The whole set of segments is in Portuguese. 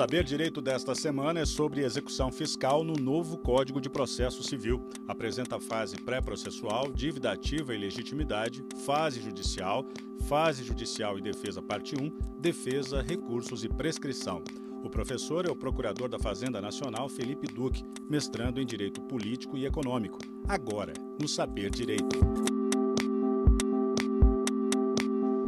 Saber Direito desta semana é sobre execução fiscal no novo Código de Processo Civil. Apresenta a fase pré-processual, dívida ativa e legitimidade, fase judicial, fase judicial e defesa parte 1, defesa, recursos e prescrição. O professor é o procurador da Fazenda Nacional Felipe Duque, mestrando em Direito Político e Econômico. Agora, no Saber Direito.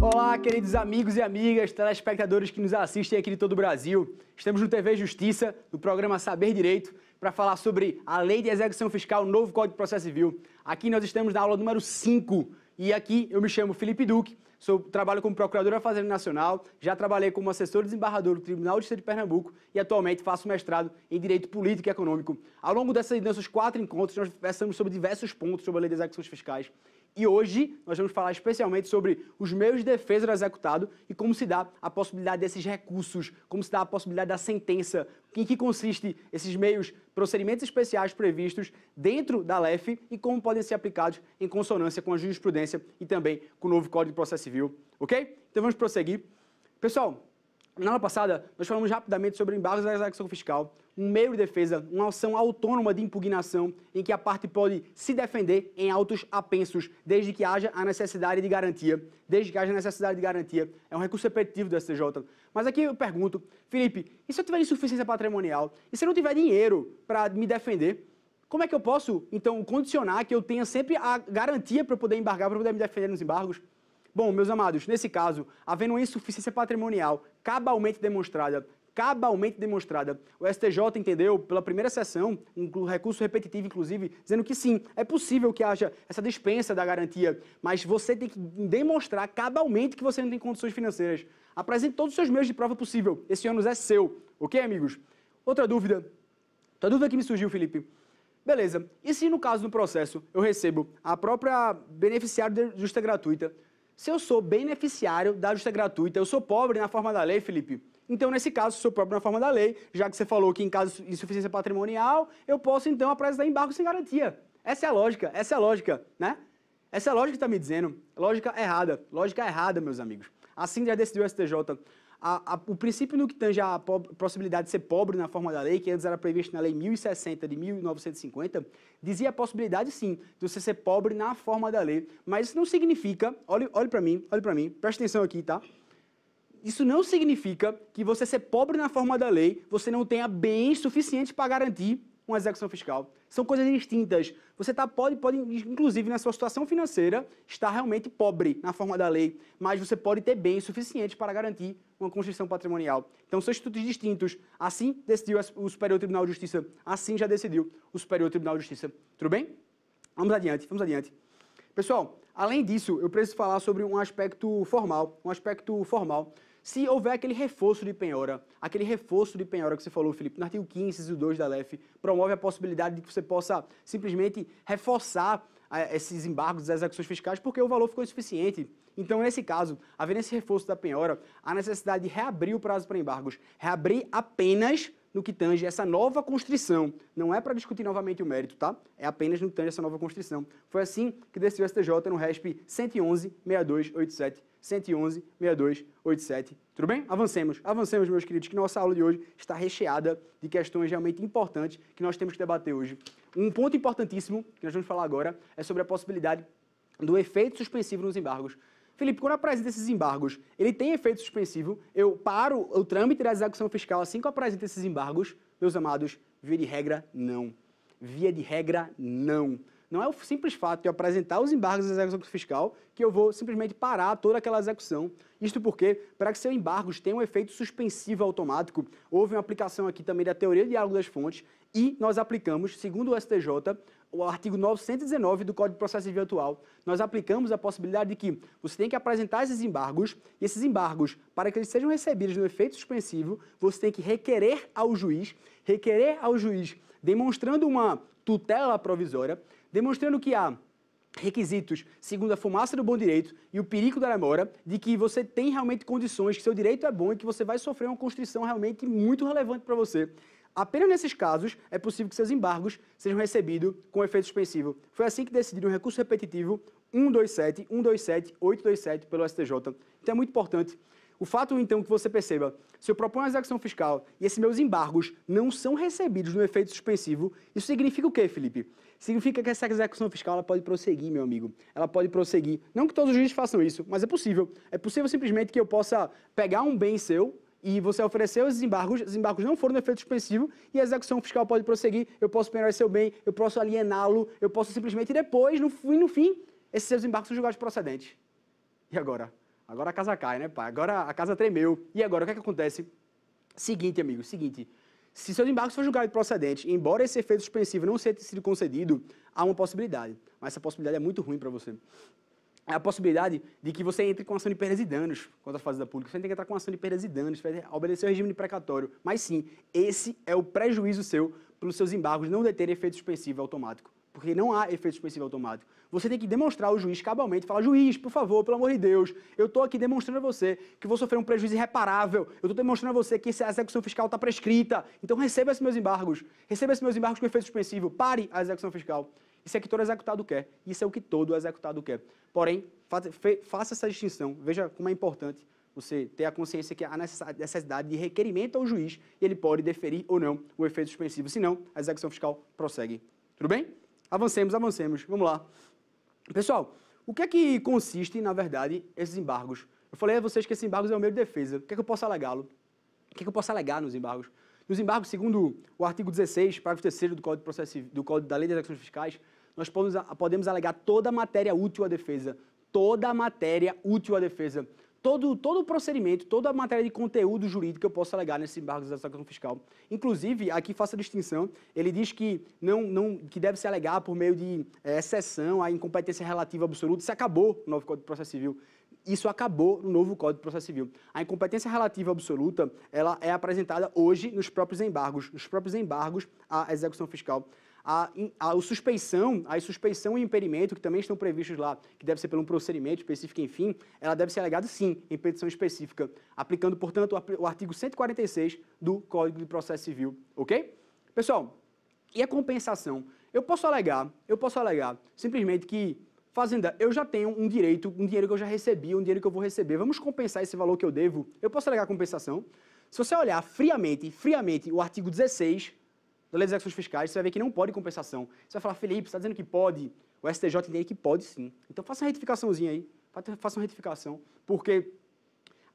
Olá, queridos amigos e amigas, telespectadores que nos assistem aqui de todo o Brasil. Estamos no TV Justiça, no programa Saber Direito, para falar sobre a Lei de Execução Fiscal, o novo Código de Processo Civil. Aqui nós estamos na aula número 5 e aqui eu me chamo Felipe Duque, sou, trabalho como procurador da Fazenda Nacional, já trabalhei como assessor desembargador do Tribunal de Justiça de Pernambuco e atualmente faço mestrado em Direito Político e Econômico. Ao longo desses desses quatro encontros, nós conversamos sobre diversos pontos sobre a Lei de Execuções Fiscais e hoje nós vamos falar especialmente sobre os meios de defesa do executado e como se dá a possibilidade desses recursos, como se dá a possibilidade da sentença, em que consiste esses meios, procedimentos especiais previstos dentro da LEF e como podem ser aplicados em consonância com a jurisprudência e também com o novo Código de Processo Civil, ok? Então vamos prosseguir. Pessoal, na aula passada, nós falamos rapidamente sobre embargos da execução fiscal, um meio de defesa, uma ação autônoma de impugnação, em que a parte pode se defender em autos apensos, desde que haja a necessidade de garantia. Desde que haja necessidade de garantia. É um recurso repetitivo do STJ. Mas aqui eu pergunto, Felipe, e se eu tiver insuficiência patrimonial? E se eu não tiver dinheiro para me defender? Como é que eu posso, então, condicionar que eu tenha sempre a garantia para poder embargar, para poder me defender nos embargos? Bom, meus amados, nesse caso, havendo uma insuficiência patrimonial cabalmente demonstrada cabalmente demonstrada. O STJ entendeu pela primeira sessão, um recurso repetitivo inclusive, dizendo que sim, é possível que haja essa dispensa da garantia, mas você tem que demonstrar cabalmente que você não tem condições financeiras. Apresente todos os seus meios de prova possível. Esse ônus é seu. Ok, amigos? Outra dúvida. Outra dúvida que me surgiu, Felipe. Beleza, e se no caso do processo eu recebo a própria beneficiária de justa gratuita, se eu sou beneficiário da justiça gratuita, eu sou pobre na forma da lei, Felipe. Então, nesse caso, sou pobre na forma da lei, já que você falou que em caso de insuficiência patrimonial, eu posso então apresentar embargo sem garantia. Essa é a lógica, essa é a lógica, né? Essa é a lógica que está me dizendo. Lógica errada, lógica errada, meus amigos. Assim já decidiu o STJ a, a, o princípio no que tange a possibilidade de ser pobre na forma da lei, que antes era previsto na Lei 1060 de 1950, dizia a possibilidade, sim, de você ser pobre na forma da lei. Mas isso não significa, olhe, olhe para mim, olhe para mim, preste atenção aqui, tá? Isso não significa que você ser pobre na forma da lei, você não tenha bens suficientes para garantir uma execução fiscal. São coisas distintas. Você tá, pode, pode, inclusive, na sua situação financeira, estar realmente pobre na forma da lei, mas você pode ter bens suficientes para garantir uma construção patrimonial. Então, são institutos distintos. Assim decidiu o Superior Tribunal de Justiça. Assim já decidiu o Superior Tribunal de Justiça. Tudo bem? Vamos adiante, vamos adiante. Pessoal, além disso, eu preciso falar sobre um aspecto formal, um aspecto formal se houver aquele reforço de penhora, aquele reforço de penhora que você falou, Felipe, no artigo 15, inciso 2 da LEF, promove a possibilidade de que você possa simplesmente reforçar é, esses embargos das execuções fiscais porque o valor ficou insuficiente. Então, nesse caso, havendo esse reforço da penhora, a necessidade de reabrir o prazo para embargos, reabrir apenas no que tange essa nova constrição. Não é para discutir novamente o mérito, tá? É apenas no que tange essa nova constrição. Foi assim que decidiu o STJ no RESP 111-6287, 111-6287. Tudo bem? Avancemos, avancemos, meus queridos, que nossa aula de hoje está recheada de questões realmente importantes que nós temos que debater hoje. Um ponto importantíssimo que nós vamos falar agora é sobre a possibilidade do efeito suspensivo nos embargos. Felipe, quando apresenta esses embargos, ele tem efeito suspensivo? Eu paro o trâmite da execução fiscal assim que eu apresento esses embargos? Meus amados, via de regra, não. Via de regra, não. Não é o simples fato de eu apresentar os embargos da execução fiscal que eu vou simplesmente parar toda aquela execução. Isto porque, para que seu embargos tenha um efeito suspensivo automático, houve uma aplicação aqui também da teoria de diálogo das fontes e nós aplicamos, segundo o STJ, o artigo 919 do Código de Processo Civil atual, nós aplicamos a possibilidade de que você tem que apresentar esses embargos, e esses embargos, para que eles sejam recebidos no efeito suspensivo, você tem que requerer ao juiz, requerer ao juiz, demonstrando uma tutela provisória, demonstrando que há requisitos, segundo a fumaça do bom direito e o perigo da demora de que você tem realmente condições, que seu direito é bom e que você vai sofrer uma constrição realmente muito relevante para você. Apenas nesses casos é possível que seus embargos sejam recebidos com efeito suspensivo. Foi assim que decidiram o recurso repetitivo 127, 127, 827 pelo STJ. Então é muito importante. O fato, então, que você perceba, se eu proponho uma execução fiscal e esses meus embargos não são recebidos no efeito suspensivo, isso significa o quê, Felipe? Significa que essa execução fiscal ela pode prosseguir, meu amigo. Ela pode prosseguir. Não que todos os juízes façam isso, mas é possível. É possível simplesmente que eu possa pegar um bem seu, e você ofereceu os embargos, os embargos não foram no efeito suspensivo e a execução fiscal pode prosseguir, eu posso penhorar seu bem, eu posso aliená-lo, eu posso simplesmente depois, no fim, no fim, esses seus embargos são julgados procedentes. E agora? Agora a casa cai, né, pai? Agora a casa tremeu. E agora, o que, é que acontece? Seguinte, amigo, seguinte. Se seus embargos for julgados procedente, embora esse efeito suspensivo não tenha sido concedido, há uma possibilidade. Mas essa possibilidade é muito ruim para você a possibilidade de que você entre com ação de perdas e danos contra a fazenda pública. Você tem que entrar com ação de perdas e danos, vai obedecer o regime de precatório. Mas sim, esse é o prejuízo seu pelos seus embargos não deterem efeito suspensivo automático. Porque não há efeito suspensivo automático. Você tem que demonstrar ao juiz cabalmente, falar, juiz, por favor, pelo amor de Deus, eu estou aqui demonstrando a você que vou sofrer um prejuízo irreparável, eu estou demonstrando a você que essa execução fiscal está prescrita, então receba esses meus embargos, receba esses meus embargos com efeito suspensivo, pare a execução fiscal. Isso é que todo executado quer. Isso é o que todo executado quer. Porém, faça essa distinção. Veja como é importante você ter a consciência que há necessidade de requerimento ao juiz e ele pode deferir ou não o efeito suspensivo. Se não, a execução fiscal prossegue. Tudo bem? Avancemos, avancemos. Vamos lá. Pessoal, o que é que consiste, na verdade, esses embargos? Eu falei a vocês que esses embargos é o meio de defesa. O que é que eu posso alegá-lo? O que é que eu posso alegar nos embargos? Nos embargos, segundo o artigo 16, parágrafo 3 do Código, de Processo, do Código da Lei de Execuções Fiscais, nós podemos, podemos alegar toda a matéria útil à defesa, toda a matéria útil à defesa, todo, todo o procedimento, toda a matéria de conteúdo jurídico que eu posso alegar nesse embargo da execução fiscal. Inclusive, aqui faço a distinção, ele diz que, não, não, que deve se alegar por meio de é, exceção à incompetência relativa absoluta, isso acabou no novo Código de Processo Civil. Isso acabou no novo Código de Processo Civil. A incompetência relativa absoluta, ela é apresentada hoje nos próprios embargos, nos próprios embargos à execução fiscal a, a, a suspeição, a suspeição e impedimento, que também estão previstos lá, que deve ser pelo um procedimento específico, enfim, ela deve ser alegada sim em petição específica, aplicando, portanto, o artigo 146 do Código de Processo Civil, ok? Pessoal, e a compensação? Eu posso alegar, eu posso alegar simplesmente que Fazenda, eu já tenho um direito, um dinheiro que eu já recebi, um dinheiro que eu vou receber, vamos compensar esse valor que eu devo? Eu posso alegar compensação? Se você olhar friamente, friamente, o artigo 16 da lei das execuções fiscais, você vai ver que não pode compensação. Você vai falar, Felipe, você está dizendo que pode? O STJ entende que pode sim. Então faça uma retificaçãozinha aí, faça uma retificação, porque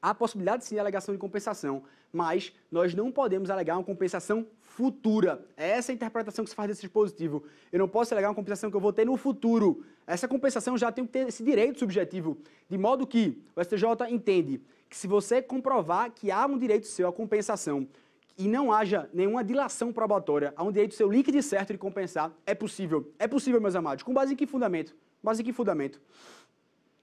há a possibilidade sim de alegação de compensação, mas nós não podemos alegar uma compensação futura. É essa a interpretação que se faz desse dispositivo. Eu não posso alegar uma compensação que eu vou ter no futuro. Essa compensação já tem que ter esse direito subjetivo, de modo que o STJ entende que se você comprovar que há um direito seu à compensação, e não haja nenhuma dilação probatória a um direito seu líquido certo de compensar, é possível. É possível, meus amados. Com base em que fundamento? Com base em que fundamento?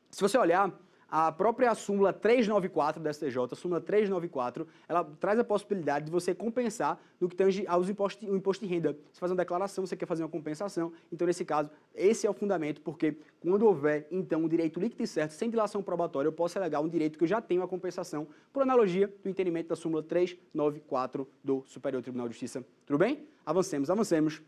Se você olhar a própria súmula 394 da STJ, a súmula 394, ela traz a possibilidade de você compensar no que tange aos impostos, o imposto de renda. Você faz uma declaração, você quer fazer uma compensação, então nesse caso, esse é o fundamento, porque quando houver, então, um direito líquido e certo, sem dilação probatória, eu posso alegar um direito que eu já tenho a compensação, por analogia do entendimento da súmula 394 do Superior Tribunal de Justiça. Tudo bem? Avancemos, avancemos.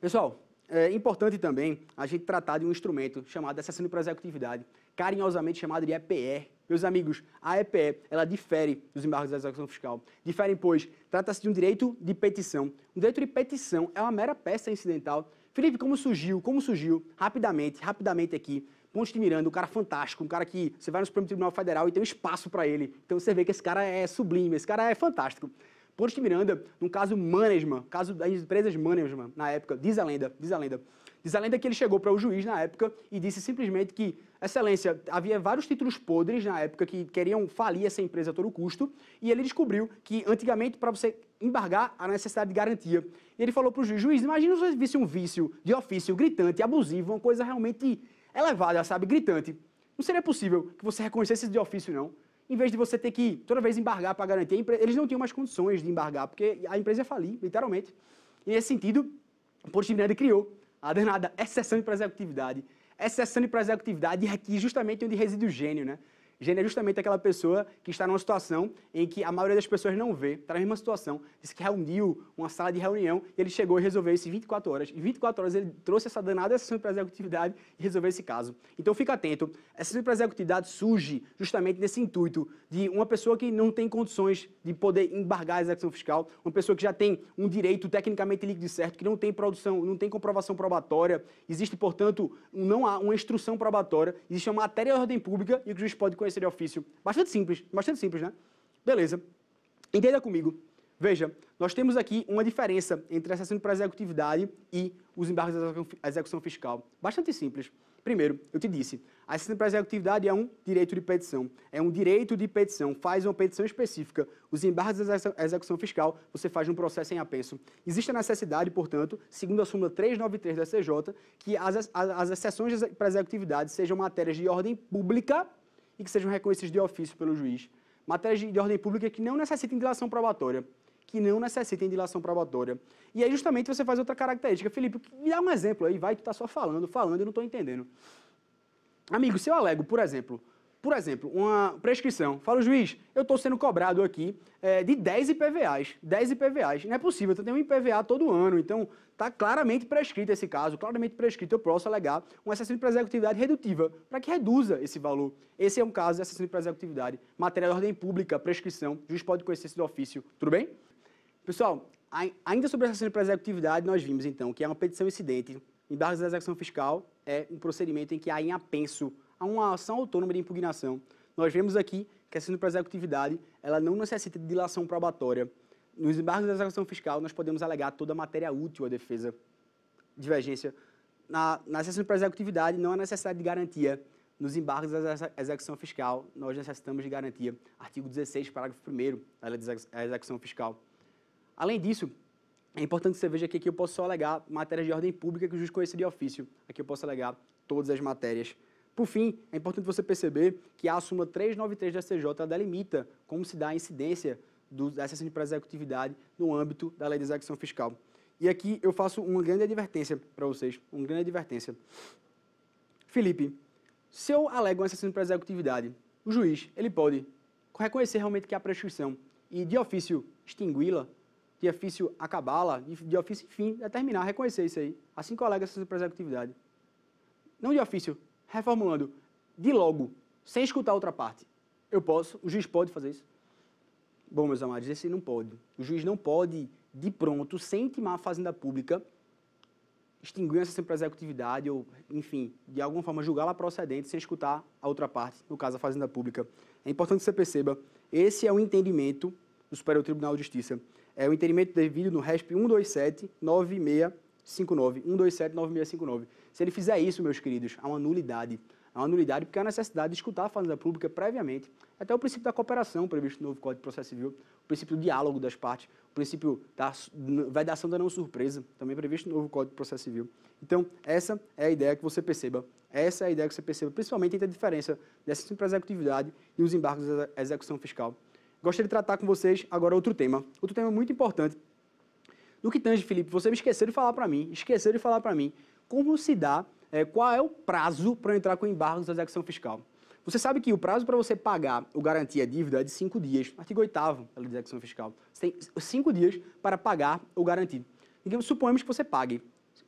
Pessoal, é importante também a gente tratar de um instrumento chamado assassino para executividade carinhosamente chamada de EPE. Meus amigos, a EPE, ela difere dos embargos da execução fiscal. Diferem, pois, trata-se de um direito de petição. Um direito de petição é uma mera peça incidental. Felipe, como surgiu? Como surgiu? Rapidamente, rapidamente aqui. Ponte de Miranda, um cara fantástico, um cara que você vai no Supremo Tribunal Federal e tem um espaço para ele. Então você vê que esse cara é sublime, esse cara é fantástico. Ponte de Miranda, no caso management, caso das empresas management, na época, diz a lenda, diz a lenda. Diz a lenda que ele chegou para o juiz na época e disse simplesmente que, Excelência, havia vários títulos podres na época que queriam falir essa empresa a todo custo, e ele descobriu que antigamente, para você embargar, a necessidade de garantia. E ele falou para o juiz: juiz, imagina se você visse um vício de ofício gritante, abusivo, uma coisa realmente elevada, sabe, gritante. Não seria possível que você reconhecesse de ofício, não em vez de você ter que toda vez embargar para garantir, eles não tinham mais condições de embargar, porque a empresa ia falir, literalmente. E nesse sentido, o Porto de criou a danada exceção de atividade Exceção de atividade é aqui justamente onde reside o gênio, né? Gênio é justamente aquela pessoa que está numa situação em que a maioria das pessoas não vê, está na mesma situação, disse que reuniu uma sala de reunião e ele chegou e resolveu isso em 24 horas. Em 24 horas ele trouxe essa danada sessão para executividade e resolveu esse caso. Então fica atento, essa sessão para executividade surge justamente nesse intuito de uma pessoa que não tem condições de poder embargar a execução fiscal, uma pessoa que já tem um direito tecnicamente líquido e certo, que não tem produção, não tem comprovação probatória, existe, portanto, não há uma instrução probatória, existe uma matéria de ordem pública e o juiz pode conhecer conhecer de ofício. Bastante simples, bastante simples, né? Beleza. Entenda comigo. Veja, nós temos aqui uma diferença entre a assassino para executividade e os embargos de execução fiscal. Bastante simples. Primeiro, eu te disse, a assassino para executividade é um direito de petição. É um direito de petição, faz uma petição específica. Os embargos de execução fiscal, você faz um processo em apenso. Existe a necessidade, portanto, segundo a súmula 393 da CJ, que as, as, as exceções para executividade sejam matérias de ordem pública e que sejam reconhecidos de ofício pelo juiz. Matérias de, de ordem pública que não necessitem dilação probatória. Que não necessitem dilação probatória. E aí, justamente, você faz outra característica. Felipe, me dá um exemplo aí, vai, tu tá só falando, falando, eu não estou entendendo. Amigo, se eu alego, por exemplo, por exemplo, uma prescrição. Fala, juiz, eu estou sendo cobrado aqui é, de 10 IPVAs. 10 IPVAs. Não é possível, eu tenho um IPVA todo ano, então está claramente prescrito esse caso, claramente prescrito. Eu posso alegar um excesso de executividade redutiva, para que reduza esse valor. Esse é um caso de excesso de executividade. Matéria de ordem pública, prescrição, o juiz pode conhecer esse do ofício. Tudo bem? Pessoal, ainda sobre a exceção de executividade, nós vimos então que é uma petição incidente. Embargos da execução fiscal é um procedimento em que há em apenso a uma ação autônoma de impugnação, nós vemos aqui que a ação para executividade ela não necessita de dilação probatória. Nos embargos da execução fiscal, nós podemos alegar toda a matéria útil à defesa. Divergência. Na, na sessão para executividade, não há necessidade de garantia. Nos embargos da execução fiscal, nós necessitamos de garantia. Artigo 16, parágrafo 1 da lei de execução fiscal. Além disso, é importante que você veja aqui eu posso só alegar matérias de ordem pública que o juiz conheça de ofício. Aqui eu posso alegar todas as matérias por fim, é importante você perceber que a súmula 393 da CJ delimita como se dá a incidência do, da exceção de executividade no âmbito da lei de execução fiscal. E aqui eu faço uma grande advertência para vocês, uma grande advertência. Felipe, se eu alego uma exceção de executividade, o juiz ele pode reconhecer realmente que há prescrição e de ofício extingui-la, de ofício acabá-la, de ofício, enfim, determinar, reconhecer isso aí, assim que eu alego a exceção de executividade. Não de ofício, reformulando de logo, sem escutar a outra parte. Eu posso? O juiz pode fazer isso? Bom, meus amados, esse não pode. O juiz não pode, de pronto, sem intimar a fazenda pública, extinguir essa a executividade ou, enfim, de alguma forma julgá-la procedente sem escutar a outra parte, no caso a Fazenda Pública. É importante que você perceba, esse é o entendimento do Superior Tribunal de Justiça. É o entendimento devido no RESP 12796 127 9659. Se ele fizer isso, meus queridos, há uma nulidade. Há uma nulidade porque há necessidade de escutar a Fazenda Pública previamente, até o princípio da cooperação previsto no novo Código de Processo Civil, o princípio do diálogo das partes, o princípio da vedação da não surpresa, também previsto no novo Código de Processo Civil. Então, essa é a ideia que você perceba, essa é a ideia que você perceba, principalmente entre a diferença dessa simples executividade e os embargos da execução fiscal. Gostaria de tratar com vocês agora outro tema, outro tema muito importante no que tange, Felipe, você me esqueceu de falar para mim, esqueceu de falar para mim como se dá, é, qual é o prazo para entrar com embargos da execução fiscal. Você sabe que o prazo para você pagar o garantia dívida é de cinco dias, artigo 8 da execução fiscal. Você tem cinco dias para pagar o garantido. Então, Digamos, suponhamos que você pague.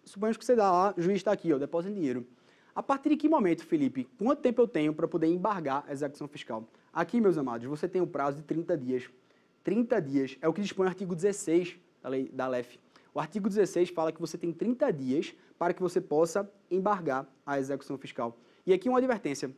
Suponhamos que você dá lá, o juiz está aqui, ó, depósito dinheiro. A partir de que momento, Felipe? Quanto tempo eu tenho para poder embargar a execução fiscal? Aqui, meus amados, você tem um prazo de 30 dias. 30 dias é o que dispõe o artigo 16 da lei da LEF. O artigo 16 fala que você tem 30 dias para que você possa embargar a execução fiscal. E aqui uma advertência.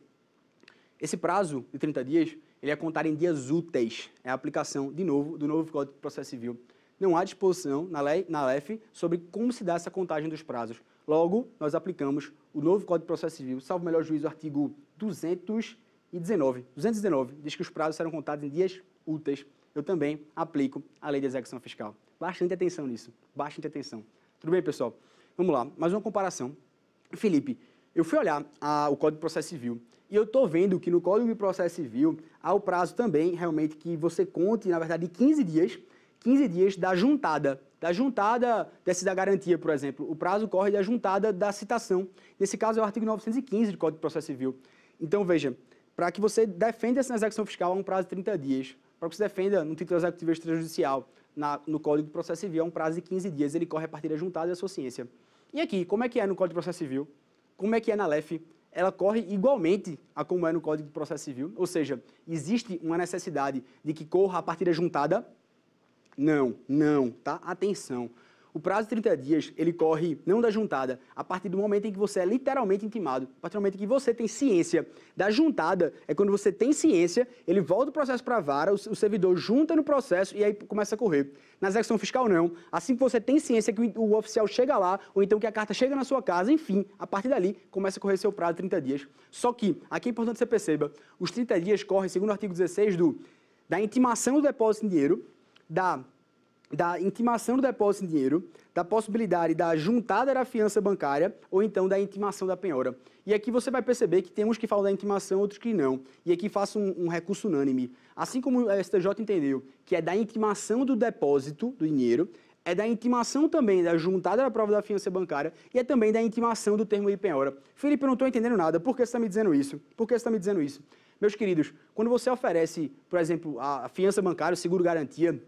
Esse prazo de 30 dias, ele é contar em dias úteis. É a aplicação, de novo, do novo Código de Processo Civil. Não há disposição na, lei, na LEF sobre como se dá essa contagem dos prazos. Logo, nós aplicamos o novo Código de Processo Civil, salvo melhor juízo, artigo 219. 219 diz que os prazos serão contados em dias úteis eu também aplico a lei de execução fiscal. Bastante atenção nisso, bastante atenção. Tudo bem, pessoal? Vamos lá, mais uma comparação. Felipe, eu fui olhar a, o Código de Processo Civil e eu estou vendo que no Código de Processo Civil há o prazo também, realmente, que você conte, na verdade, 15 dias, 15 dias da juntada, da juntada desse da garantia, por exemplo. O prazo corre da juntada da citação. Nesse caso é o artigo 915 do Código de Processo Civil. Então, veja, para que você defenda essa execução fiscal há um prazo de 30 dias para que se defenda no título executivo extrajudicial na, no Código de Processo Civil, é um prazo de 15 dias, ele corre a partilha juntada e a sua ciência. E aqui, como é que é no Código de Processo Civil? Como é que é na LEF? Ela corre igualmente a como é no Código de Processo Civil, ou seja, existe uma necessidade de que corra a partilha juntada? Não, não, tá? Atenção. O prazo de 30 dias, ele corre não da juntada, a partir do momento em que você é literalmente intimado, a partir do momento em que você tem ciência. Da juntada, é quando você tem ciência, ele volta o processo para a vara, o, servidor junta no processo e aí começa a correr. Na execução fiscal, não. Assim que você tem ciência que o, o oficial chega lá, ou então que a carta chega na sua casa, enfim, a partir dali começa a correr seu prazo de 30 dias. Só que, aqui é importante que você perceba, os 30 dias correm, segundo o artigo 16 do da intimação do depósito em dinheiro, da da intimação do depósito em dinheiro, da possibilidade da juntada da fiança bancária ou então da intimação da penhora. E aqui você vai perceber que tem uns que falam da intimação, outros que não. E aqui faço um, um recurso unânime. Assim como o STJ entendeu que é da intimação do depósito do dinheiro, é da intimação também da juntada da prova da fiança bancária e é também da intimação do termo de penhora. Felipe, eu não estou entendendo nada. Por que você está me dizendo isso? Por que você está me dizendo isso? Meus queridos, quando você oferece, por exemplo, a fiança bancária, o seguro garantia,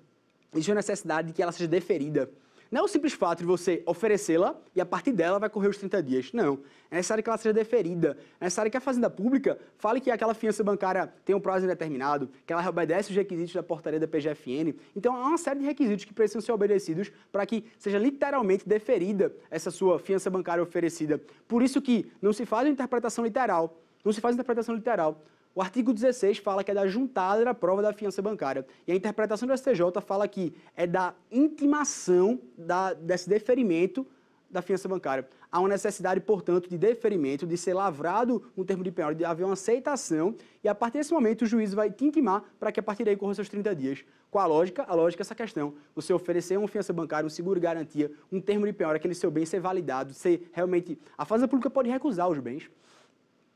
existe a necessidade de que ela seja deferida. Não é o simples fato de você oferecê-la e a partir dela vai correr os 30 dias. Não. É necessário que ela seja deferida. É necessário que a Fazenda Pública fale que aquela fiança bancária tem um prazo indeterminado, que ela obedece os requisitos da portaria da PGFN. Então, há uma série de requisitos que precisam ser obedecidos para que seja literalmente deferida essa sua fiança bancária oferecida. Por isso que não se faz uma interpretação literal. Não se faz uma interpretação literal. O artigo 16 fala que é da juntada da prova da fiança bancária. E a interpretação do STJ fala que é da intimação da, desse deferimento da fiança bancária. Há uma necessidade, portanto, de deferimento, de ser lavrado um termo de penhora, de haver uma aceitação, e a partir desse momento o juiz vai te intimar para que a partir daí corra seus 30 dias. Qual a lógica? A lógica é essa questão. Você oferecer uma fiança bancária, um seguro garantia, um termo de penhora, aquele seu bem ser validado, ser realmente... A fazenda pública pode recusar os bens.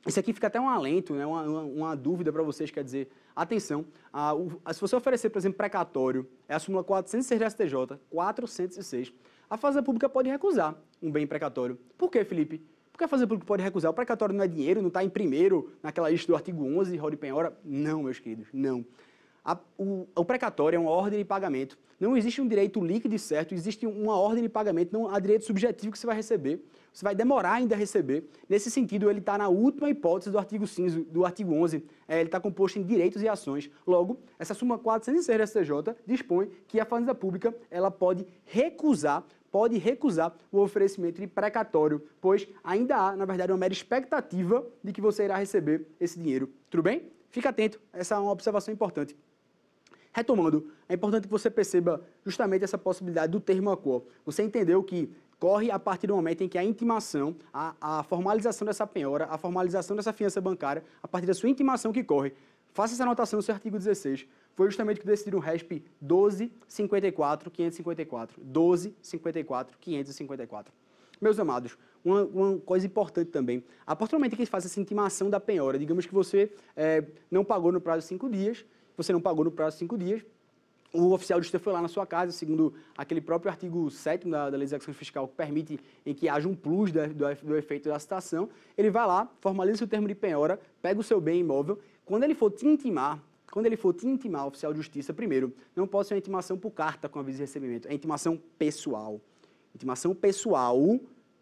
Isso aqui fica até um alento, né? uma, uma, uma dúvida para vocês, quer dizer, atenção, a, o, a, se você oferecer, por exemplo, precatório, é a súmula 406 da STJ, 406, a fazenda pública pode recusar um bem precatório. Por quê, Felipe? Porque a fazenda pública pode recusar. O precatório não é dinheiro, não está em primeiro naquela lista do artigo 11, roda e penhora. Não, meus queridos, não. A, o, o, precatório é uma ordem de pagamento. Não existe um direito líquido e certo, existe uma ordem de pagamento, não há direito subjetivo que você vai receber você vai demorar ainda a receber. Nesse sentido, ele está na última hipótese do artigo 5, do artigo 11, é, ele está composto em direitos e ações. Logo, essa súmula 406 da STJ dispõe que a fazenda pública ela pode recusar pode recusar o oferecimento de precatório, pois ainda há, na verdade, uma mera expectativa de que você irá receber esse dinheiro. Tudo bem? Fica atento, essa é uma observação importante. Retomando, é importante que você perceba justamente essa possibilidade do termo a cor Você entendeu que corre a partir do momento em que a intimação, a, a formalização dessa penhora, a formalização dessa fiança bancária, a partir da sua intimação que corre, faça essa anotação no seu artigo 16, foi justamente que decidiu o RESP 12.54.554, 12.54.554. Meus amados, uma, uma, coisa importante também. A partir do momento que faz essa intimação da penhora, digamos que você é, não pagou no prazo de 5 dias, você não pagou no prazo de 5 dias, o oficial de justiça foi lá na sua casa, segundo aquele próprio artigo 7 da, da Lei de Execução Fiscal, que permite em que haja um plus da, do, do, efeito da citação, ele vai lá, formaliza o termo de penhora, pega o seu bem imóvel. Quando ele for te intimar, quando ele for te intimar, oficial de justiça, primeiro, não pode ser uma intimação por carta com aviso de recebimento, é intimação pessoal. Intimação pessoal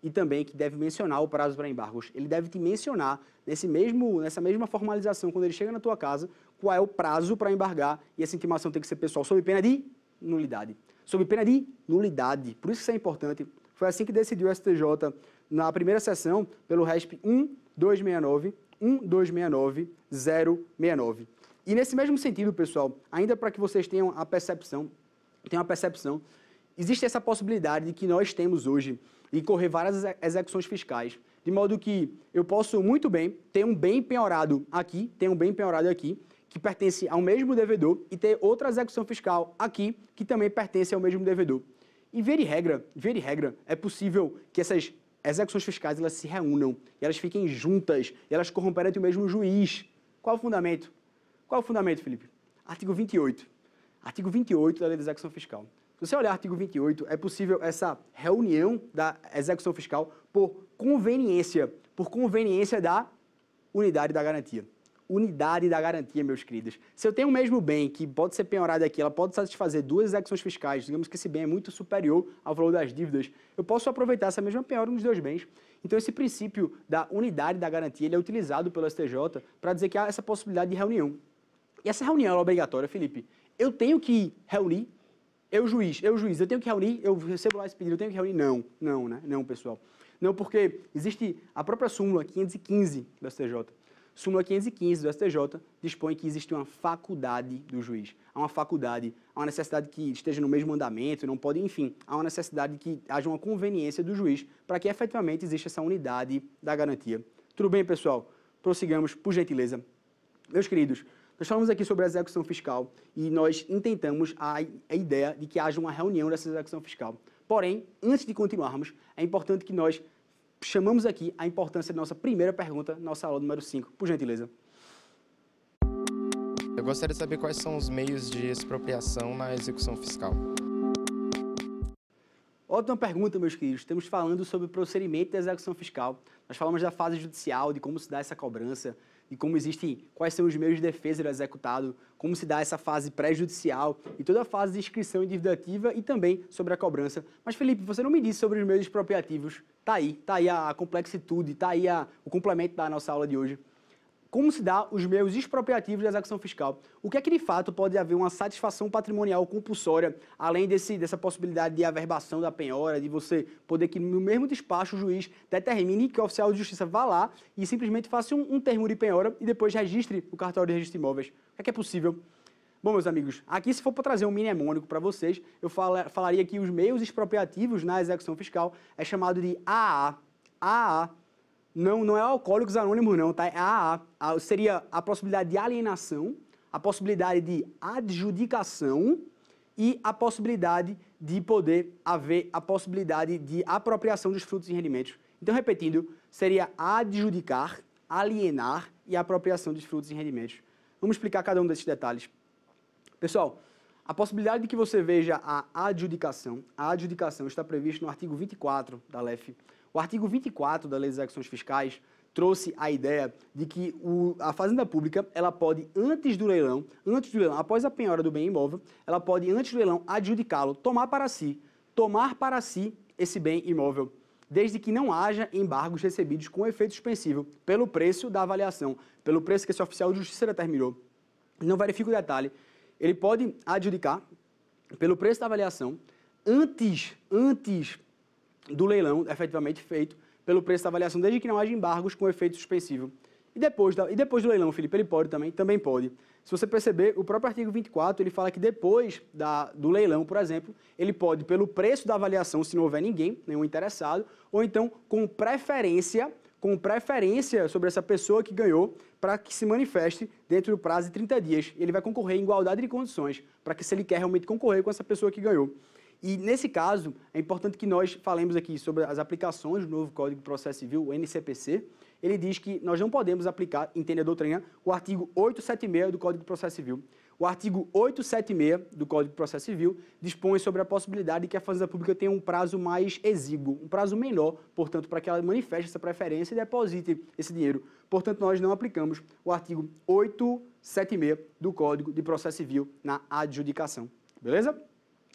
e também que deve mencionar o prazo para embargos. Ele deve te mencionar nesse mesmo, nessa mesma formalização, quando ele chega na tua casa, qual é o prazo para embargar e essa intimação tem que ser pessoal, sob pena de nulidade. Sob pena de nulidade. Por isso que isso é importante. Foi assim que decidiu o STJ na primeira sessão pelo RESP 1269 1269 069. E nesse mesmo sentido, pessoal, ainda para que vocês tenham a percepção, tenham a percepção, existe essa possibilidade de que nós temos hoje de correr várias execuções fiscais, de modo que eu posso muito bem ter um bem penhorado aqui, ter um bem penhorado aqui, que pertence ao mesmo devedor, e ter outra execução fiscal aqui, que também pertence ao mesmo devedor. E via regra, via regra, é possível que essas execuções fiscais elas se reúnam, e elas fiquem juntas, e elas corram perante o mesmo juiz. Qual o fundamento? Qual o fundamento, Felipe? Artigo 28. Artigo 28 da Lei de Execução Fiscal. Se você olhar artigo 28, é possível essa reunião da execução fiscal por conveniência, por conveniência da unidade da garantia unidade da garantia, meus queridos. Se eu tenho o mesmo bem que pode ser penhorado aqui, ela pode satisfazer duas execuções fiscais, digamos que esse bem é muito superior ao valor das dívidas, eu posso aproveitar essa mesma penhora nos dois bens. Então, esse princípio da unidade da garantia ele é utilizado pelo STJ para dizer que há essa possibilidade de reunião. E essa reunião é obrigatória, Felipe. Eu tenho que reunir, eu juiz, eu juiz, eu tenho que reunir, eu recebo lá esse pedido, eu tenho que reunir? Não, não, né? Não, pessoal. Não, porque existe a própria súmula 515 do STJ súmula 515 do STJ dispõe que existe uma faculdade do juiz. Há uma faculdade, há uma necessidade que esteja no mesmo andamento, não pode, enfim, há uma necessidade que haja uma conveniência do juiz para que efetivamente exista essa unidade da garantia. Tudo bem, pessoal? Prossigamos, por gentileza. Meus queridos, nós falamos aqui sobre a execução fiscal e nós intentamos a, a ideia de que haja uma reunião dessa execução fiscal. Porém, antes de continuarmos, é importante que nós chamamos aqui a importância da nossa primeira pergunta, nossa aula número 5. Por gentileza. Eu gostaria de saber quais são os meios de expropriação na execução fiscal. Ótima pergunta, meus queridos. Estamos falando sobre o procedimento da execução fiscal. Nós falamos da fase judicial, de como se dá essa cobrança, e como existem, quais são os meios de defesa do executado, como se dá essa fase pré-judicial e toda a fase de inscrição endividativa e também sobre a cobrança. Mas, Felipe, você não me disse sobre os meios expropriativos. está aí, está aí a complexitude, está aí a, o complemento da nossa aula de hoje como se dá os meios expropriativos da execução fiscal. O que é que de fato pode haver uma satisfação patrimonial compulsória, além desse, dessa possibilidade de averbação da penhora, de você poder que no mesmo despacho o juiz determine que o oficial de justiça vá lá e simplesmente faça um, um termo de penhora e depois registre o cartório de registro de imóveis. O que é, que é possível? Bom, meus amigos, aqui se for para trazer um mini mnemônico para vocês, eu fala, falaria que os meios expropriativos na execução fiscal é chamado de AA. AA não, não é Alcoólicos Anônimos, não, tá? É seria a possibilidade de alienação, a possibilidade de adjudicação e a possibilidade de poder haver a possibilidade de apropriação dos frutos e rendimentos. Então, repetindo, seria adjudicar, alienar e apropriação dos frutos e rendimentos. Vamos explicar cada um desses detalhes. Pessoal, a possibilidade de que você veja a adjudicação, a adjudicação está prevista no artigo 24 da LEF, o artigo 24 da Lei das Execuções Fiscais trouxe a ideia de que o, a fazenda pública ela pode antes do leilão, antes do leilão, após a penhora do bem imóvel, ela pode antes do leilão adjudicá-lo, tomar para si, tomar para si esse bem imóvel, desde que não haja embargos recebidos com efeito suspensivo pelo preço da avaliação, pelo preço que esse oficial de justiça determinou. Não verifico o detalhe. Ele pode adjudicar pelo preço da avaliação antes, antes do leilão efetivamente feito pelo preço da avaliação, desde que não haja embargos com efeito suspensivo. E depois, da, e depois do leilão, Felipe, ele pode também? Também pode. Se você perceber, o próprio artigo 24, ele fala que depois da, do leilão, por exemplo, ele pode, pelo preço da avaliação, se não houver ninguém, nenhum interessado, ou então com preferência, com preferência sobre essa pessoa que ganhou, para que se manifeste dentro do prazo de 30 dias. Ele vai concorrer em igualdade de condições, para que se ele quer realmente concorrer com essa pessoa que ganhou. E, nesse caso, é importante que nós falemos aqui sobre as aplicações do novo Código de Processo Civil, o NCPC. Ele diz que nós não podemos aplicar, entende a doutrina, o artigo 876 do Código de Processo Civil. O artigo 876 do Código de Processo Civil dispõe sobre a possibilidade de que a Fazenda Pública tenha um prazo mais exíguo, um prazo menor, portanto, para que ela manifeste essa preferência e deposite esse dinheiro. Portanto, nós não aplicamos o artigo 876 do Código de Processo Civil na adjudicação. Beleza?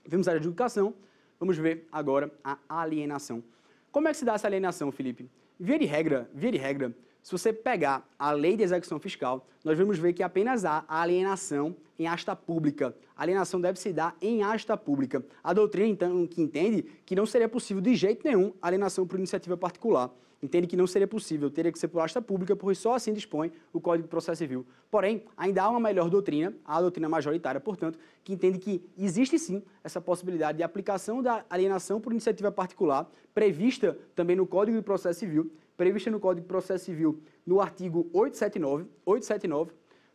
Vimos a educação. vamos ver agora a alienação. Como é que se dá essa alienação, Felipe? Via de regra, via de regra, se você pegar a lei de execução fiscal, nós vamos ver que apenas há alienação em asta pública. A alienação deve se dar em asta pública. A doutrina, então, que entende que não seria possível de jeito nenhum alienação por iniciativa particular. Entende que não seria possível, teria que ser por asta pública, porque só assim dispõe o Código de Processo Civil. Porém, ainda há uma melhor doutrina, a doutrina majoritária, portanto, que entende que existe sim essa possibilidade de aplicação da alienação por iniciativa particular, prevista também no Código de Processo Civil, prevista no Código de Processo Civil no artigo 879, 879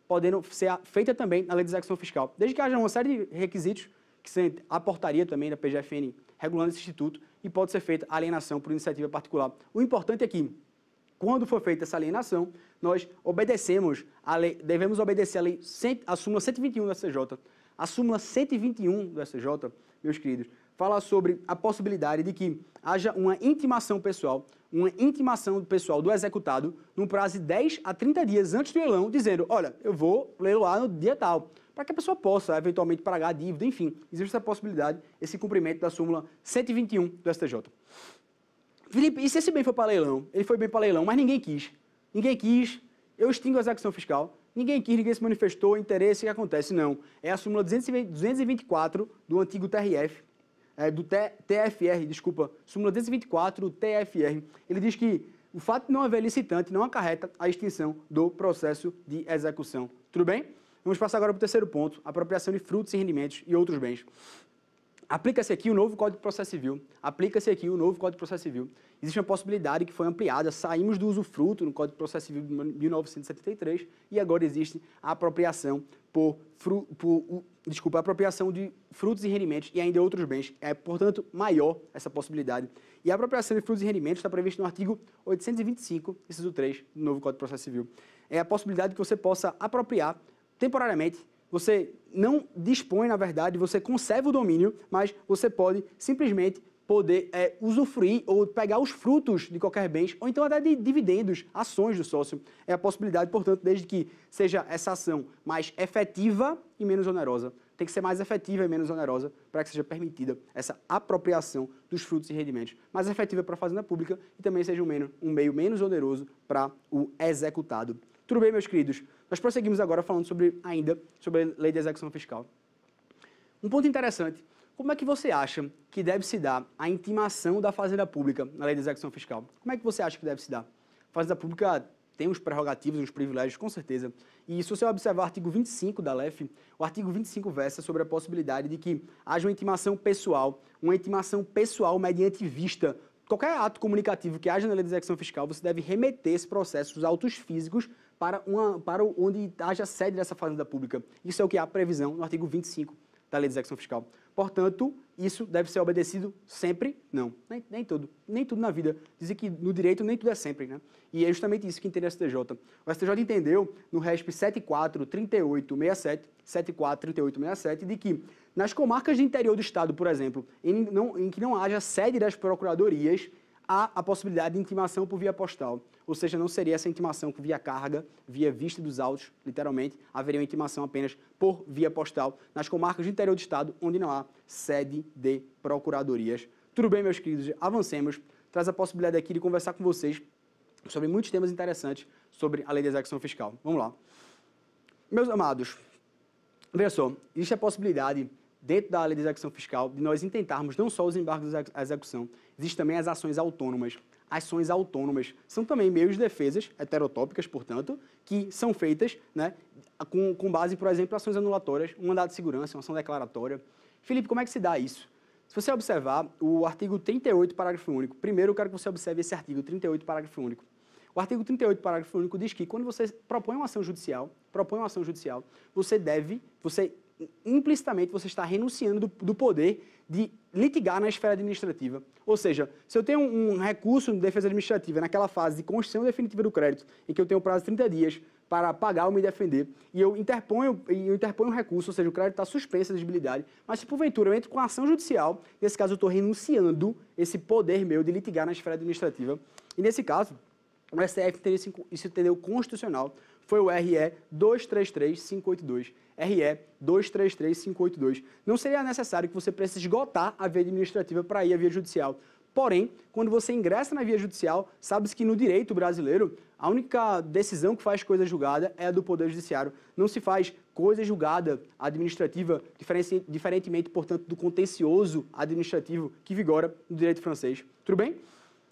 podendo ser feita também na Lei de Execução Fiscal, desde que haja uma série de requisitos que se aportaria também da PGFN regulando esse instituto e pode ser feita alienação por iniciativa particular. O importante é que, quando for feita essa alienação, nós obedecemos a lei, devemos obedecer a lei, a súmula 121 do CJ A súmula 121 do CJ meus queridos, fala sobre a possibilidade de que haja uma intimação pessoal uma intimação do pessoal do executado num prazo de 10 a 30 dias antes do leilão, dizendo, olha, eu vou leiloar no dia tal, para que a pessoa possa eventualmente pagar a dívida, enfim, existe essa possibilidade, esse cumprimento da súmula 121 do STJ. Felipe, e se esse bem foi para leilão? Ele foi bem para leilão, mas ninguém quis. Ninguém quis, eu extingo a execução fiscal, ninguém quis, ninguém se manifestou, interesse, o que acontece? Não, é a súmula 224 do antigo TRF, é, do TFR, desculpa, súmula 224 do TFR, ele diz que o fato de não haver licitante não acarreta a extinção do processo de execução. Tudo bem? Vamos passar agora para o terceiro ponto, apropriação de frutos e rendimentos e outros bens. Aplica-se aqui o novo Código de Processo Civil. Aplica-se aqui o novo Código de Processo Civil. Existe uma possibilidade que foi ampliada, saímos do usufruto no Código de Processo Civil de 1973 e agora existe a apropriação por, fru, por desculpa, apropriação de frutos e rendimentos e ainda outros bens. É, portanto, maior essa possibilidade. E a apropriação de frutos e rendimentos está prevista no artigo 825, inciso 3 do novo Código de Processo Civil. É a possibilidade que você possa apropriar temporariamente. Você não dispõe, na verdade, você conserva o domínio, mas você pode simplesmente poder é, usufruir ou pegar os frutos de qualquer bens, ou então até de dividendos, ações do sócio. É a possibilidade, portanto, desde que seja essa ação mais efetiva e menos onerosa. Tem que ser mais efetiva e menos onerosa para que seja permitida essa apropriação dos frutos e rendimentos. Mais efetiva para a fazenda pública e também seja um, menos, um meio menos oneroso para o executado. Tudo bem, meus queridos? Nós prosseguimos agora falando sobre ainda sobre a lei de execução fiscal. Um ponto interessante como é que você acha que deve se dar a intimação da Fazenda Pública na lei de execução fiscal? Como é que você acha que deve se dar? A Fazenda Pública tem os prerrogativos, os privilégios, com certeza. E se você observar o artigo 25 da LEF, o artigo 25 versa sobre a possibilidade de que haja uma intimação pessoal, uma intimação pessoal mediante vista. Qualquer ato comunicativo que haja na lei de execução fiscal, você deve remeter esse processo os autos físicos para, uma, para onde haja sede dessa fazenda pública. Isso é o que há previsão no artigo 25 da lei de execução fiscal. Portanto, isso deve ser obedecido sempre? Não, nem, nem tudo. Nem tudo na vida. Dizem que no direito nem tudo é sempre, né? E é justamente isso que entende o STJ. O STJ entendeu no RESP 743867, 743867, de que nas comarcas de interior do Estado, por exemplo, em, não, em que não haja sede das procuradorias, há a possibilidade de intimação por via postal, ou seja, não seria essa intimação por via carga, via vista dos autos, literalmente, haveria uma intimação apenas por via postal nas comarcas do interior do Estado, onde não há sede de procuradorias. Tudo bem, meus queridos? Avancemos. Traz a possibilidade aqui de conversar com vocês sobre muitos temas interessantes sobre a lei de execução fiscal. Vamos lá. Meus amados, veja só, existe a possibilidade dentro da lei de execução fiscal, de nós intentarmos não só os embargos à execução, existem também as ações autônomas. Ações autônomas são também meios de defesas, heterotópicas, portanto, que são feitas né, com, com base, por exemplo, ações anulatórias, um mandado de segurança, uma ação declaratória. Felipe, como é que se dá isso? Se você observar o artigo 38, parágrafo único, primeiro eu quero que você observe esse artigo 38, parágrafo único. O artigo 38, parágrafo único, diz que quando você propõe uma ação judicial, propõe uma ação judicial, você deve, você implicitamente você está renunciando do, do, poder de litigar na esfera administrativa. Ou seja, se eu tenho um, um recurso de defesa administrativa naquela fase de construção definitiva do crédito, em que eu tenho prazo de 30 dias para pagar ou me defender, e eu interponho, eu interponho um recurso, ou seja, o crédito está suspenso a exigibilidade, mas se porventura eu entro com ação judicial, nesse caso eu estou renunciando esse poder meu de litigar na esfera administrativa. E nesse caso, o STF teria isso entendeu constitucional foi o RE 233582. RE 233582. Não seria necessário que você precise esgotar a via administrativa para ir à via judicial. Porém, quando você ingressa na via judicial, sabe-se que no direito brasileiro, a única decisão que faz coisa julgada é a do Poder Judiciário. Não se faz coisa julgada administrativa, diferentemente, portanto, do contencioso administrativo que vigora no direito francês. Tudo bem?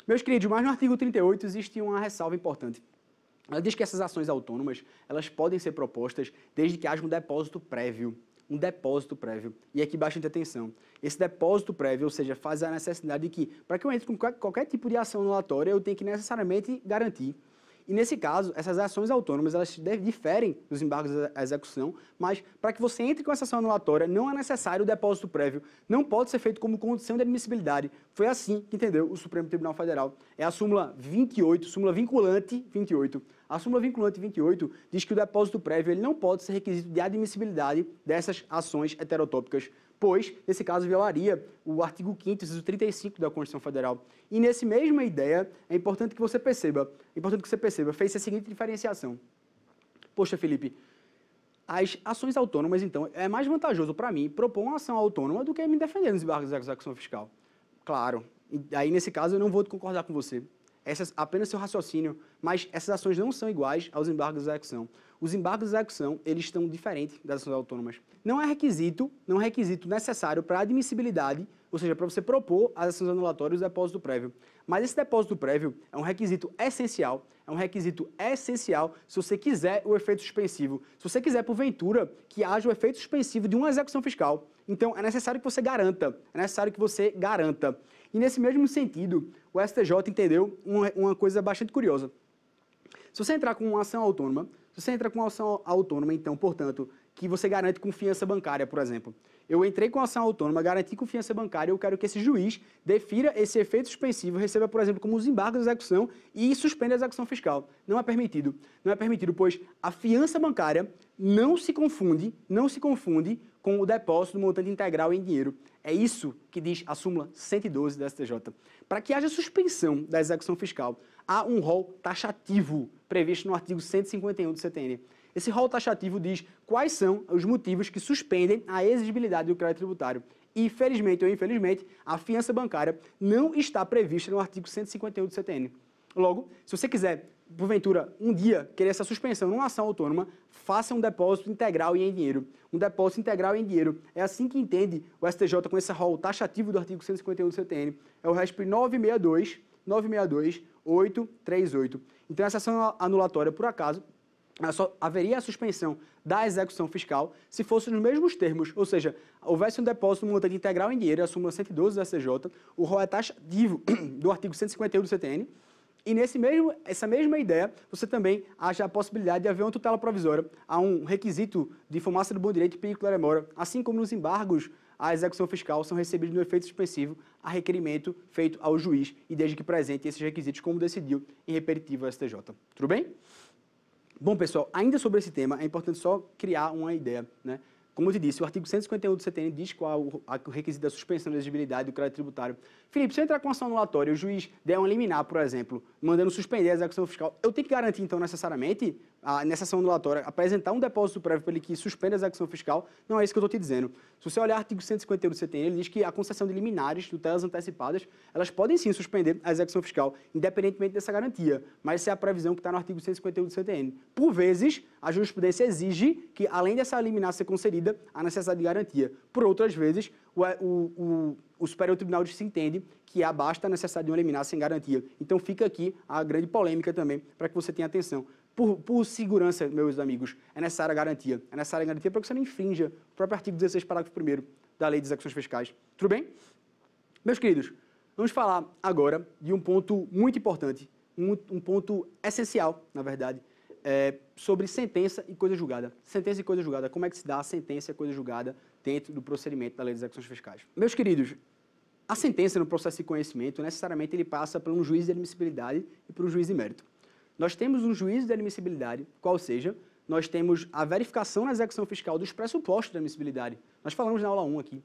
Meus queridos, mas no artigo 38 existe uma ressalva importante. Ela diz que essas ações autônomas, elas podem ser propostas desde que haja um depósito prévio, um depósito prévio. E aqui bastante atenção. Esse depósito prévio, ou seja, faz a necessidade de que, para que eu entre com qualquer tipo de ação anulatória, eu tenho que necessariamente garantir e nesse caso, essas ações autônomas elas diferem dos embargos à execução, mas para que você entre com essa ação anulatória, não é necessário o depósito prévio, não pode ser feito como condição de admissibilidade. Foi assim que entendeu o Supremo Tribunal Federal. É a súmula 28, súmula vinculante 28 a súmula vinculante 28 diz que o depósito prévio ele não pode ser requisito de admissibilidade dessas ações heterotópicas, pois, nesse caso, violaria o artigo 5º, 35 da Constituição Federal. E nessa mesma ideia, é importante que você perceba, é importante que você perceba, fez a seguinte diferenciação. Poxa, Felipe, as ações autônomas, então, é mais vantajoso para mim propor uma ação autônoma do que me defender nos embargos da execução fiscal. Claro, e aí nesse caso eu não vou concordar com você. Essa apenas seu raciocínio, mas essas ações não são iguais aos embargos de execução. Os embargos de execução, eles estão diferentes das ações autônomas. Não é requisito, não é requisito necessário para admissibilidade, ou seja, para você propor as ações anulatórias o depósito prévio. Mas esse depósito prévio é um requisito essencial, é um requisito essencial se você quiser o efeito suspensivo. Se você quiser, porventura, que haja o efeito suspensivo de uma execução fiscal. Então, é necessário que você garanta, é necessário que você garanta e nesse mesmo sentido, o STJ entendeu uma coisa bastante curiosa. Se você entrar com uma ação autônoma, se você entra com uma ação autônoma, então, portanto, que você garante confiança bancária, por exemplo. Eu entrei com ação autônoma, garanti confiança bancária, eu quero que esse juiz defira esse efeito suspensivo, receba, por exemplo, como os embargos da execução e suspenda a execução fiscal. Não é permitido. Não é permitido, pois a fiança bancária não se confunde, não se confunde com o depósito do montante integral em dinheiro. É isso que diz a súmula 112 da STJ. Para que haja suspensão da execução fiscal, há um rol taxativo previsto no artigo 151 do CTN. Esse rol taxativo diz quais são os motivos que suspendem a exigibilidade do crédito tributário. E, felizmente ou infelizmente, a fiança bancária não está prevista no artigo 151 do CTN. Logo, se você quiser porventura, um dia querer essa suspensão numa ação autônoma, faça um depósito integral e em dinheiro. Um depósito integral e em dinheiro. É assim que entende o STJ com esse rol taxativo do artigo 151 do CTN. É o RESP 962, 962, 838. Então, essa ação anulatória, por acaso, só haveria a suspensão da execução fiscal se fosse nos mesmos termos, ou seja, houvesse um depósito montante integral em dinheiro, a súmula 112 do STJ o rol é taxativo do artigo 151 do CTN, e nesse mesmo, essa mesma ideia, você também acha a possibilidade de haver uma tutela provisória a um requisito de informação do bom direito e película demora, assim como nos embargos a execução fiscal são recebidos no efeito suspensivo a requerimento feito ao juiz e desde que presente esses requisitos, como decidiu em repetitivo STJ. Tudo bem? Bom, pessoal, ainda sobre esse tema, é importante só criar uma ideia, né? Como eu te disse, o artigo 151 do CTN diz qual o requisito da suspensão da exigibilidade do crédito tributário. Felipe, se eu entrar com ação anulatória e o juiz der uma liminar, por exemplo, mandando suspender a execução fiscal, eu tenho que garantir, então, necessariamente, nessa ação anulatória, apresentar um depósito prévio para ele que suspenda a execução fiscal, não é isso que eu estou te dizendo. Se você olhar o artigo 151 do CTN, ele diz que a concessão de liminares, tutelas antecipadas, elas podem sim suspender a execução fiscal, independentemente dessa garantia, mas essa é a previsão que está no artigo 151 do CTN. Por vezes, a jurisprudência exige que, além dessa liminar ser concedida, há necessidade de garantia. Por outras vezes, o, é, o, o Superior Tribunal de se entende que é abasta a necessidade de uma liminar sem garantia. Então fica aqui a grande polêmica também, para que você tenha atenção por, por, segurança, meus amigos, é necessária a garantia. É necessária a garantia para que você não infrinja o próprio artigo 16, parágrafo 1 da Lei de Execuções Fiscais. Tudo bem? Meus queridos, vamos falar agora de um ponto muito importante, um, um ponto essencial, na verdade, é, sobre sentença e coisa julgada. Sentença e coisa julgada, como é que se dá a sentença e a coisa julgada dentro do procedimento da Lei de Execuções Fiscais? Meus queridos, a sentença no processo de conhecimento, necessariamente, ele passa por um juiz de admissibilidade e por um juiz de mérito. Nós temos um juízo de admissibilidade, qual seja, nós temos a verificação na execução fiscal dos pressupostos de admissibilidade. Nós falamos na aula 1 aqui.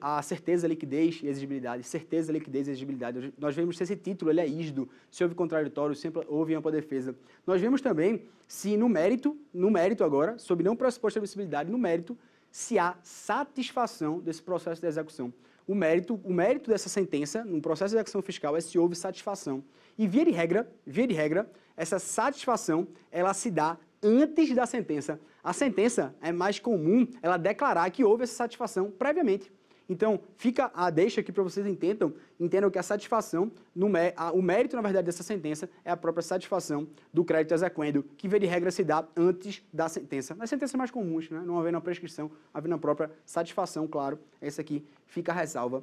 A certeza, liquidez e exigibilidade. Certeza, liquidez e exigibilidade. Nós vemos se esse título ele é isdo, se houve contraditório, se houve ampla defesa. Nós vemos também se no mérito, no mérito agora, sob não pressuposto de admissibilidade, no mérito, se há satisfação desse processo de execução. O mérito, o mérito dessa sentença, no processo de execução fiscal, é se houve satisfação e via de regra, via de regra, essa satisfação ela se dá antes da sentença. A sentença é mais comum ela declarar que houve essa satisfação previamente. Então, fica a deixa aqui para vocês entendam, entendam que a satisfação, no, a, o mérito, na verdade, dessa sentença é a própria satisfação do crédito exequendo, que via de regra se dá antes da sentença. Nas sentenças mais comuns, né? não havendo a prescrição, havendo a própria satisfação, claro, essa aqui fica a ressalva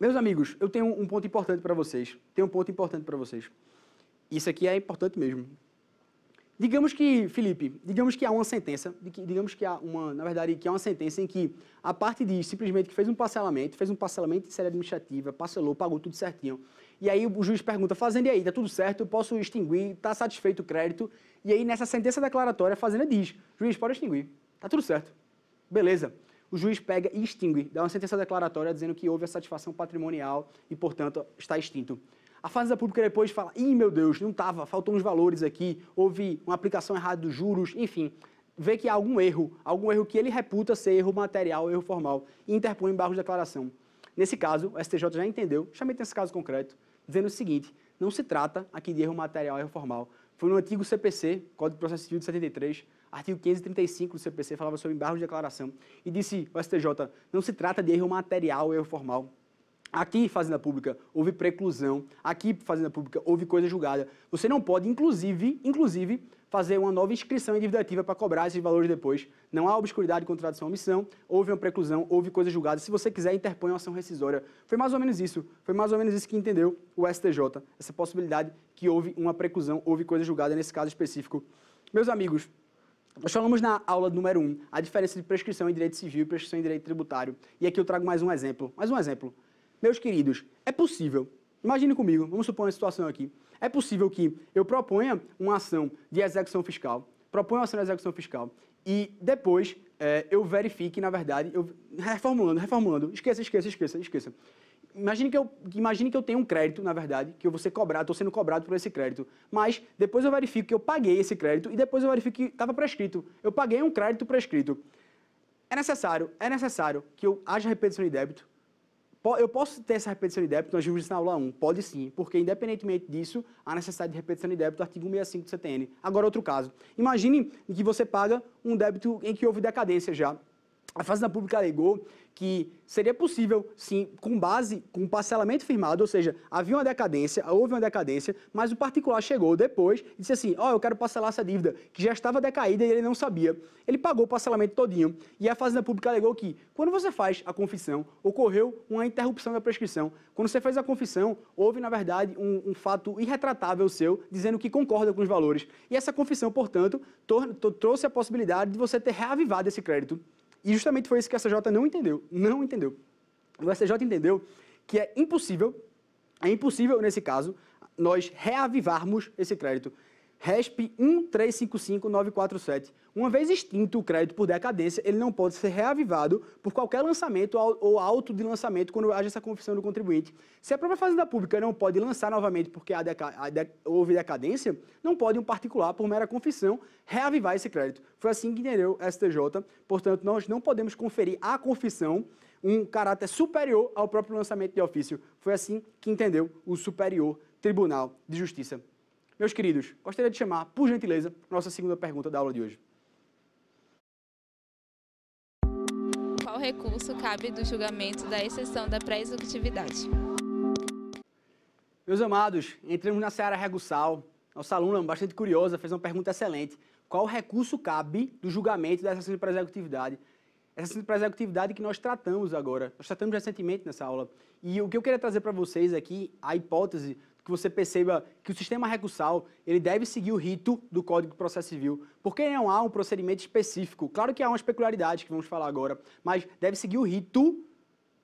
meus amigos, eu tenho um ponto importante para vocês. tem um ponto importante para vocês. Isso aqui é importante mesmo. Digamos que, Felipe, digamos que há uma sentença, digamos que há uma, na verdade, que há uma sentença em que a parte diz simplesmente que fez um parcelamento, fez um parcelamento de série administrativa, parcelou, pagou tudo certinho. E aí o juiz pergunta, fazendo e aí, tá tudo certo, eu posso extinguir, está satisfeito o crédito. E aí nessa sentença declaratória, a fazenda diz, juiz, pode extinguir, tá tudo certo. Beleza o juiz pega e extingue, dá uma sentença declaratória dizendo que houve a satisfação patrimonial e, portanto, está extinto. A fazenda pública depois fala, ih, meu Deus, não estava, faltou uns valores aqui, houve uma aplicação errada dos juros, enfim, vê que há algum erro, algum erro que ele reputa ser erro material, erro formal, e interpõe em barros de declaração. Nesse caso, o STJ já entendeu, chamei nesse caso concreto, dizendo o seguinte, não se trata aqui de erro material, erro formal. Foi no antigo CPC, Código de Processo Civil de 73, artigo 535 do CPC falava sobre embargo de declaração, e disse o STJ, não se trata de erro material ou erro formal. Aqui, Fazenda Pública, houve preclusão. Aqui, Fazenda Pública, houve coisa julgada. Você não pode, inclusive, inclusive fazer uma nova inscrição ativa para cobrar esses valores depois. Não há obscuridade, contradição, omissão. Houve uma preclusão, houve coisa julgada. Se você quiser, interpõe uma ação rescisória. Foi mais ou menos isso. Foi mais ou menos isso que entendeu o STJ. Essa possibilidade que houve uma preclusão, houve coisa julgada nesse caso específico. Meus amigos, nós falamos na aula número 1 a diferença de prescrição em direito civil e prescrição em direito tributário. E aqui eu trago mais um exemplo. Mais um exemplo. Meus queridos, é possível, imagine comigo, vamos supor uma situação aqui. É possível que eu proponha uma ação de execução fiscal, proponha uma ação de execução fiscal e depois é, eu verifique, na verdade, eu, reformulando, reformulando, esqueça, esqueça, esqueça, esqueça imagine que eu imagine que eu tenho um crédito, na verdade, que eu vou ser cobrado, estou sendo cobrado por esse crédito, mas depois eu verifico que eu paguei esse crédito e depois eu verifico que estava prescrito. Eu paguei um crédito prescrito. É necessário, é necessário que eu haja repetição de débito. Eu posso ter essa repetição de débito, nós vimos na aula 1, pode sim, porque independentemente disso, há necessidade de repetição de débito, artigo 65 do CTN. Agora, outro caso. Imagine que você paga um débito em que houve decadência já. A Fazenda Pública alegou que seria possível, sim, com base, com parcelamento firmado, ou seja, havia uma decadência, houve uma decadência, mas o particular chegou depois e disse assim, ó, oh, eu quero parcelar essa dívida, que já estava decaída e ele não sabia. Ele pagou o parcelamento todinho e a Fazenda Pública alegou que, quando você faz a confissão, ocorreu uma interrupção da prescrição. Quando você fez a confissão, houve, na verdade, um, um fato irretratável seu, dizendo que concorda com os valores. E essa confissão, portanto, trouxe a possibilidade de você ter reavivado esse crédito. E justamente foi isso que a CJ não entendeu. Não entendeu. O STJ entendeu que é impossível, é impossível nesse caso, nós reavivarmos esse crédito RESP 1355947. Uma vez extinto o crédito por decadência, ele não pode ser reavivado por qualquer lançamento ou auto de lançamento quando haja essa confissão do contribuinte. Se a própria Fazenda Pública não pode lançar novamente porque houve decadência, não pode um particular, por mera confissão, reavivar esse crédito. Foi assim que entendeu o STJ. Portanto, nós não podemos conferir à confissão um caráter superior ao próprio lançamento de ofício. Foi assim que entendeu o Superior Tribunal de Justiça meus queridos, gostaria de chamar, por gentileza, a nossa segunda pergunta da aula de hoje. Qual recurso cabe do julgamento da exceção da pré-executividade? Meus amados, entramos na Seara Regussal. Nossa aluna, bastante curiosa, fez uma pergunta excelente. Qual recurso cabe do julgamento da exceção de pré-executividade? Essa executividade que nós tratamos agora, nós tratamos recentemente nessa aula. E o que eu queria trazer para vocês aqui, a hipótese que você perceba que o sistema recursal ele deve seguir o rito do Código de Processo Civil, porque não há um procedimento específico. Claro que há umas peculiaridades que vamos falar agora, mas deve seguir o rito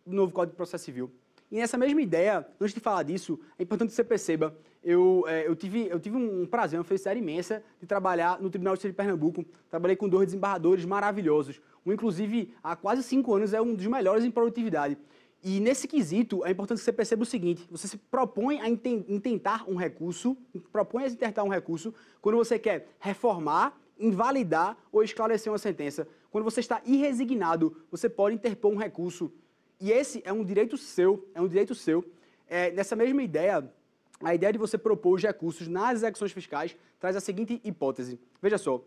do novo Código de Processo Civil. E nessa mesma ideia, antes de falar disso, é importante que você perceba, eu, é, eu, tive, eu tive um prazer, uma felicidade imensa de trabalhar no Tribunal de Justiça de Pernambuco. Trabalhei com dois desembargadores maravilhosos. Um, inclusive, há quase cinco anos, é um dos melhores em produtividade. E nesse quesito, é importante que você perceba o seguinte: você se propõe a intentar um recurso, propõe a tentar um recurso quando você quer reformar, invalidar ou esclarecer uma sentença. Quando você está irresignado, você pode interpor um recurso. E esse é um direito seu, é um direito seu. É, nessa mesma ideia, a ideia de você propor os recursos nas execuções fiscais traz a seguinte hipótese. Veja só,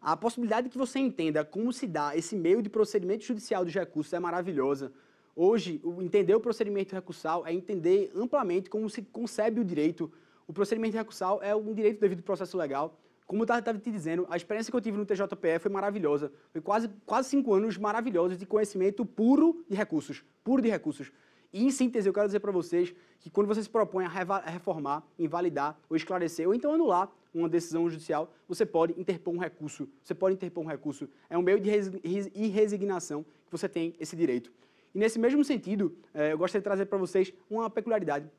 a possibilidade que você entenda como se dá esse meio de procedimento judicial dos recursos é maravilhosa. Hoje, entender o procedimento recursal é entender amplamente como se concebe o direito. O procedimento recursal é um direito devido ao processo legal. Como eu estava te dizendo, a experiência que eu tive no TJPE foi maravilhosa. Foi quase, quase cinco anos maravilhosos de conhecimento puro de recursos. Puro de recursos. E, em síntese, eu quero dizer para vocês que quando você se propõe a reformar, invalidar ou esclarecer, ou então anular uma decisão judicial, você pode interpor um recurso. Você pode interpor um recurso. É um meio de irresignação que você tem esse direito. E nesse mesmo sentido, é, eu gostaria de trazer para vocês uma peculiaridade.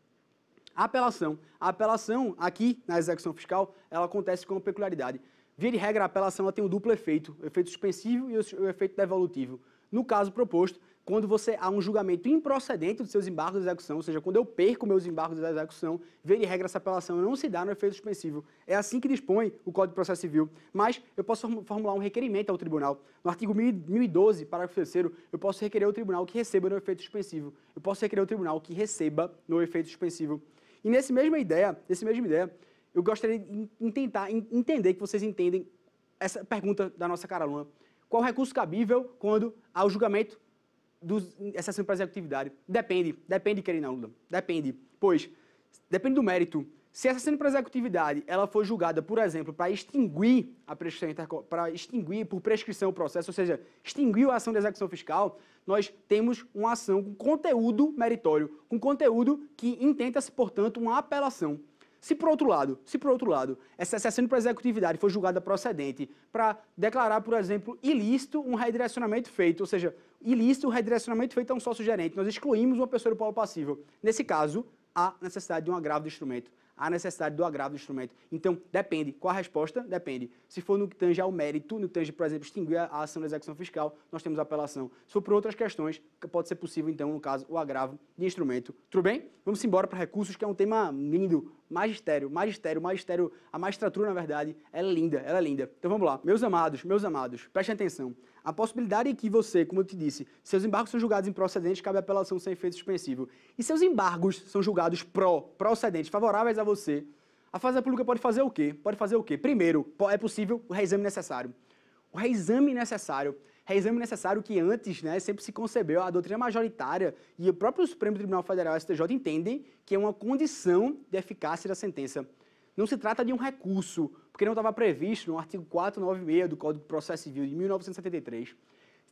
A apelação. A apelação aqui na execução fiscal, ela acontece com uma peculiaridade. Via de regra, a apelação ela tem um duplo efeito, o efeito suspensivo e o efeito devolutivo. No caso proposto, quando você há um julgamento improcedente dos seus embargos de execução, ou seja, quando eu perco meus embargos de execução, via de regra essa apelação não se dá no efeito suspensivo. É assim que dispõe o Código de Processo Civil. Mas eu posso formular um requerimento ao tribunal. No artigo 1012, parágrafo 3 eu posso requerer ao tribunal que receba no efeito suspensivo. Eu posso requerer ao tribunal que receba no efeito suspensivo. E nesse mesma ideia, nesse mesma ideia, eu gostaria de tentar entender que vocês entendem essa pergunta da nossa caraluna. Qual recurso cabível quando há o julgamento dos exceção para executividade? Depende, depende, querida Lula, depende. Pois, depende do mérito. Se essa cena para executividade ela for julgada, por exemplo, para extinguir a prescrição, para extinguir por prescrição o processo, ou seja, extinguiu a ação de execução fiscal, nós temos uma ação com conteúdo meritório, com conteúdo que intenta-se, portanto, uma apelação. Se por outro lado, se por outro lado, essa cessão para executividade for julgada procedente para declarar, por exemplo, ilícito um redirecionamento feito, ou seja, ilícito o redirecionamento feito a um sócio gerente. Nós excluímos uma pessoa do polo passivo. Nesse caso, há necessidade de um agravo do instrumento. Há necessidade do agravo do instrumento. Então, depende. Qual a resposta? Depende. Se for no que tange ao mérito, no que tange, por exemplo, extinguir a ação da execução fiscal, nós temos apelação. Se for por outras questões, pode ser possível, então, no caso, o agravo de instrumento. Tudo bem? Vamos embora para recursos, que é um tema lindo magistério, magistério, magistério, a magistratura, na verdade, é linda, ela é linda. Então vamos lá. Meus amados, meus amados, prestem atenção. A possibilidade é que você, como eu te disse, seus embargos são julgados improcedentes, cabe apelação sem efeito suspensivo. E seus embargos são julgados pró, procedentes, favoráveis a você. A Fazenda Pública pode fazer o quê? Pode fazer o quê? Primeiro, é possível o reexame necessário. O reexame necessário reexame é necessário que antes né, sempre se concebeu, a doutrina majoritária e o próprio Supremo Tribunal Federal, STJ, entendem que é uma condição de eficácia da sentença. Não se trata de um recurso, porque não estava previsto no artigo 496 do Código de Processo Civil de 1973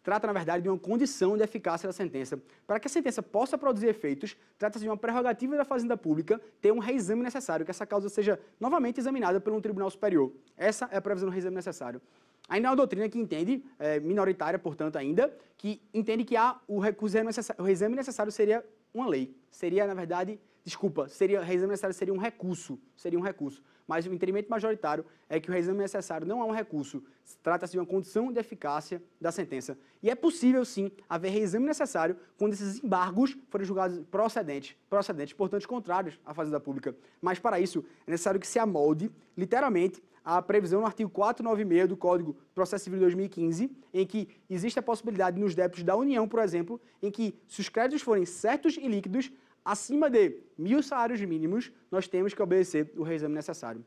trata, na verdade, de uma condição de eficácia da sentença. Para que a sentença possa produzir efeitos, trata-se de uma prerrogativa da Fazenda Pública ter um reexame necessário, que essa causa seja novamente examinada por um tribunal superior. Essa é a previsão do reexame necessário. Ainda é uma doutrina que entende, é, minoritária, portanto, ainda, que entende que há o, o exame necessário seria uma lei. Seria, na verdade, desculpa, seria, reexame necessário seria um recurso, seria um recurso. Mas o entendimento majoritário é que o reexame necessário não é um recurso, trata-se de uma condição de eficácia da sentença. E é possível, sim, haver reexame necessário quando esses embargos forem julgados procedentes, procedentes, portanto, contrários à fazenda pública. Mas, para isso, é necessário que se amolde, literalmente, a previsão no artigo 496 do Código Processo Civil de 2015, em que existe a possibilidade nos débitos da União, por exemplo, em que, se os créditos forem certos e líquidos, acima de mil salários mínimos, nós temos que obedecer o reexame necessário.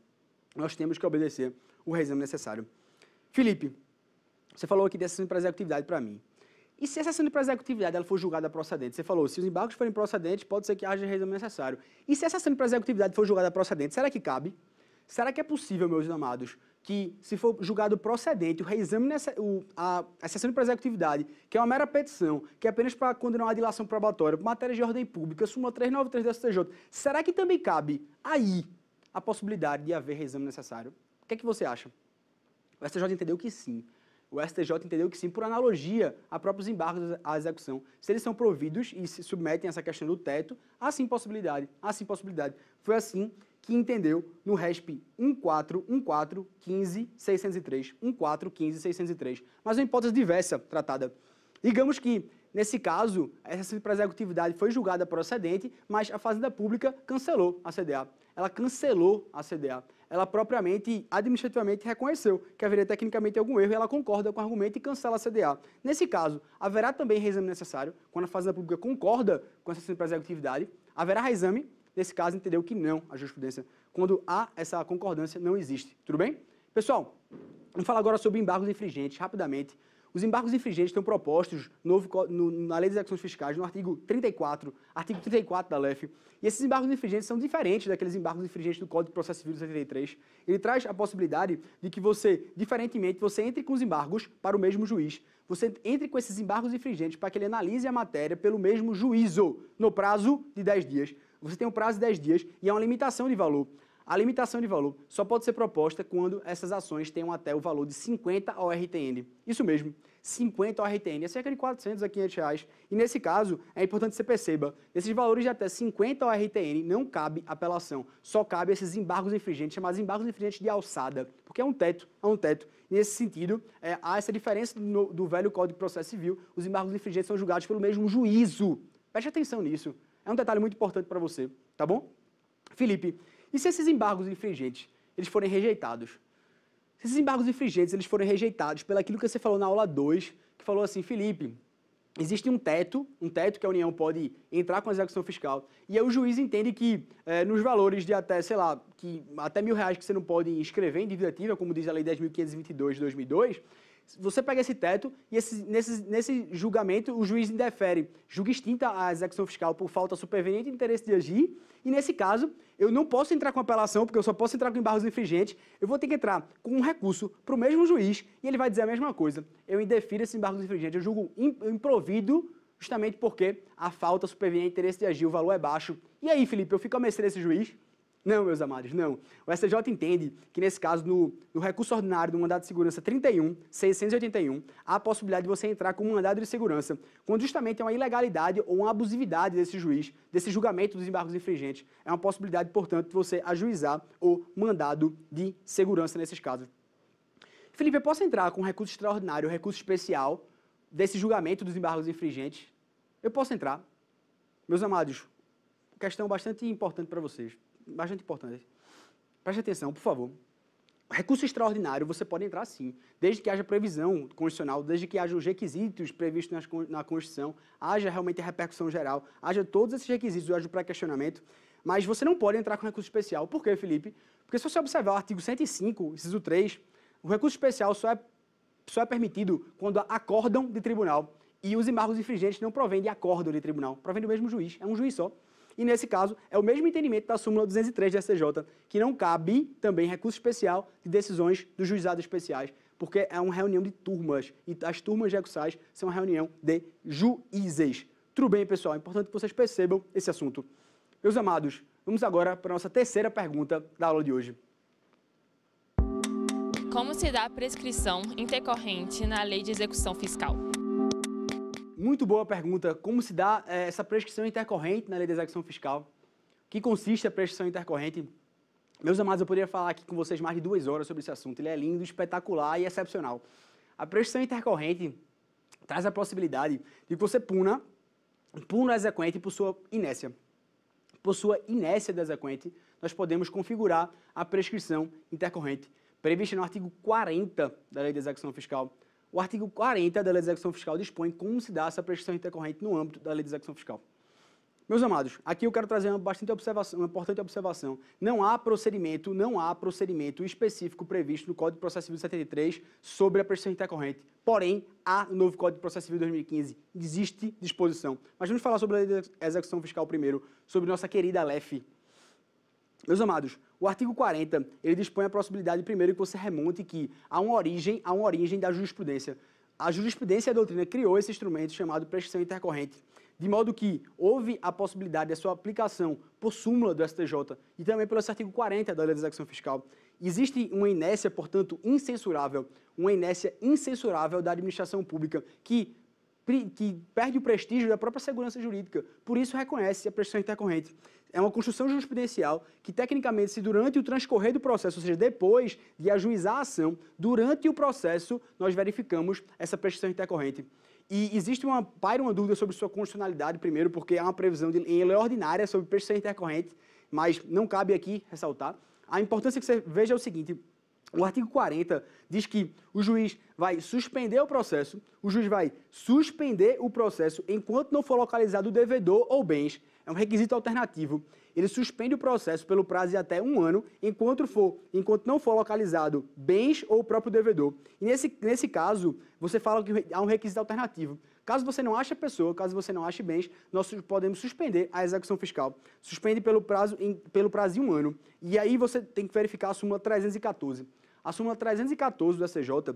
Nós temos que obedecer o reexame necessário. Felipe, você falou aqui dessa de executividade para mim. E se essa de para executividade ela for julgada procedente? Você falou, se os embargos forem procedentes, pode ser que haja reexame necessário. E se essa ação de executividade for julgada procedente, será que cabe? Será que é possível, meus amados, que, se for julgado procedente, o reexame, o, a, a sessão de prosecutividade, que é uma mera petição, que é apenas para condenar uma dilação probatória, matéria de ordem pública, súmula 393 do STJ, será que também cabe aí a possibilidade de haver reexame necessário? O que é que você acha? O STJ entendeu que sim. O STJ entendeu que sim, por analogia a próprios embargos à execução. Se eles são providos e se submetem a essa questão do teto, há sim possibilidade, há sim possibilidade. Foi assim que entendeu no RESP 1414-15603, 603 mas uma hipótese diversa tratada. Digamos que, nesse caso, essa simples executividade foi julgada procedente, mas a Fazenda Pública cancelou a CDA. Ela cancelou a CDA. Ela propriamente, administrativamente, reconheceu que haveria tecnicamente algum erro e ela concorda com o argumento e cancela a CDA. Nesse caso, haverá também reexame necessário, quando a Fazenda Pública concorda com essa simples executividade, haverá reexame nesse caso, entendeu que não a jurisprudência, quando há essa concordância, não existe. Tudo bem? Pessoal, vamos falar agora sobre embargos infringentes, rapidamente. Os embargos infringentes estão propostos novo, no, na Lei das Ações Fiscais, no artigo 34, artigo 34 da LEF. E esses embargos infringentes são diferentes daqueles embargos infringentes do Código de Processo Civil de 73. Ele traz a possibilidade de que você, diferentemente, você entre com os embargos para o mesmo juiz. Você entre com esses embargos infringentes para que ele analise a matéria pelo mesmo juízo, no prazo de 10 dias você tem um prazo de 10 dias e é uma limitação de valor. A limitação de valor só pode ser proposta quando essas ações tenham até o valor de 50 ORTN. Isso mesmo, 50 ORTN, é cerca de 400 a 500 reais. E nesse caso, é importante que você perceba, esses valores de até 50 ORTN não cabe apelação, só cabe esses embargos infringentes, chamados embargos infringentes de alçada, porque é um teto, é um teto. E nesse sentido, é, há essa diferença do, do velho Código de Processo Civil, os embargos infringentes são julgados pelo mesmo juízo. Preste atenção nisso. É um detalhe muito importante para você, tá bom? Felipe, e se esses embargos infringentes eles forem rejeitados? Se esses embargos infringentes eles forem rejeitados pelaquilo que você falou na aula 2, que falou assim, Felipe, existe um teto, um teto que a União pode entrar com a execução fiscal, e aí o juiz entende que é, nos valores de até, sei lá, que até mil reais que você não pode inscrever em dívida ativa, como diz a Lei 10.522 de 2002, você pega esse teto e esse, nesse, nesse julgamento o juiz indefere, julga extinta a execução fiscal por falta superveniente de interesse de agir, e nesse caso eu não posso entrar com apelação, porque eu só posso entrar com embargos infringentes, eu vou ter que entrar com um recurso para o mesmo juiz e ele vai dizer a mesma coisa. Eu indefiro esse embargo infringente, eu julgo improvido justamente porque a falta superveniente de interesse de agir, o valor é baixo. E aí, Felipe, eu fico a mestre desse juiz? Não, meus amados, não. O STJ entende que, nesse caso, no, no recurso ordinário do mandado de segurança 31, 681, há a possibilidade de você entrar com um mandado de segurança, quando justamente é uma ilegalidade ou uma abusividade desse juiz, desse julgamento dos embargos infringentes. É uma possibilidade, portanto, de você ajuizar o mandado de segurança nesses casos. Felipe, eu posso entrar com recurso extraordinário, recurso especial desse julgamento dos embargos infringentes? Eu posso entrar. Meus amados, questão bastante importante para vocês bastante importante. Preste atenção, por favor. Recurso extraordinário, você pode entrar sim, desde que haja previsão constitucional, desde que haja os requisitos previstos na Constituição, haja realmente a repercussão geral, haja todos esses requisitos, haja o pré-questionamento, mas você não pode entrar com recurso especial. Por quê, Felipe? Porque se você observar o artigo 105, inciso 3, o recurso especial só é, só é permitido quando acordam acórdão de tribunal e os embargos infringentes não provêm de acórdão de tribunal, provém do mesmo juiz, é um juiz só e nesse caso é o mesmo entendimento da súmula 203 do STJ, que não cabe também recurso especial de decisões dos juizados especiais, porque é uma reunião de turmas, e as turmas recursais são uma reunião de juízes. Tudo bem, pessoal? É importante que vocês percebam esse assunto. Meus amados, vamos agora para a nossa terceira pergunta da aula de hoje. Como se dá a prescrição intercorrente na Lei de Execução Fiscal? Muito boa pergunta. Como se dá é, essa prescrição intercorrente na lei de execução fiscal? O que consiste a prescrição intercorrente? Meus amados, eu poderia falar aqui com vocês mais de duas horas sobre esse assunto. Ele é lindo, espetacular e excepcional. A prescrição intercorrente traz a possibilidade de que você puna, puna o exequente por sua inércia. Por sua inércia do exequente, nós podemos configurar a prescrição intercorrente prevista no artigo 40 da Lei de Execução Fiscal o artigo 40 da Lei de Execução Fiscal dispõe como se dá essa prestação intercorrente no âmbito da Lei de Execução Fiscal. Meus amados, aqui eu quero trazer uma bastante observação, uma importante observação. Não há procedimento, não há procedimento específico previsto no Código de Processo Civil de 73 sobre a prestação intercorrente. Porém, há no novo Código de Processo Civil de 2015, existe disposição. Mas vamos falar sobre a Lei de Execução Fiscal primeiro, sobre nossa querida LEF. Meus amados, o artigo 40, ele dispõe a possibilidade, primeiro, que você remonte que há uma origem, há uma origem da jurisprudência. A jurisprudência e a doutrina criou esse instrumento chamado prescrição intercorrente, de modo que houve a possibilidade da sua aplicação por súmula do STJ e também pelo artigo 40 da Lei de Execução Fiscal. Existe uma inércia, portanto, incensurável, uma inércia incensurável da administração pública que que perde o prestígio da própria segurança jurídica. Por isso, reconhece a prestação intercorrente. É uma construção jurisprudencial que, tecnicamente, se durante o transcorrer do processo, ou seja, depois de ajuizar a ação, durante o processo, nós verificamos essa prestação intercorrente. E existe uma, paira uma dúvida sobre sua constitucionalidade, primeiro, porque há uma previsão de, em lei ordinária sobre prestação intercorrente, mas não cabe aqui ressaltar. A importância que você veja é o seguinte, o artigo 40 diz que o juiz vai suspender o processo, o juiz vai suspender o processo enquanto não for localizado o devedor ou bens. É um requisito alternativo. Ele suspende o processo pelo prazo de até um ano, enquanto, for, enquanto não for localizado bens ou o próprio devedor. E nesse, nesse caso, você fala que há um requisito alternativo. Caso você não ache a pessoa, caso você não ache bens, nós podemos suspender a execução fiscal. Suspende pelo prazo, em, pelo prazo de um ano. E aí você tem que verificar a súmula 314. A súmula 314 do SCJ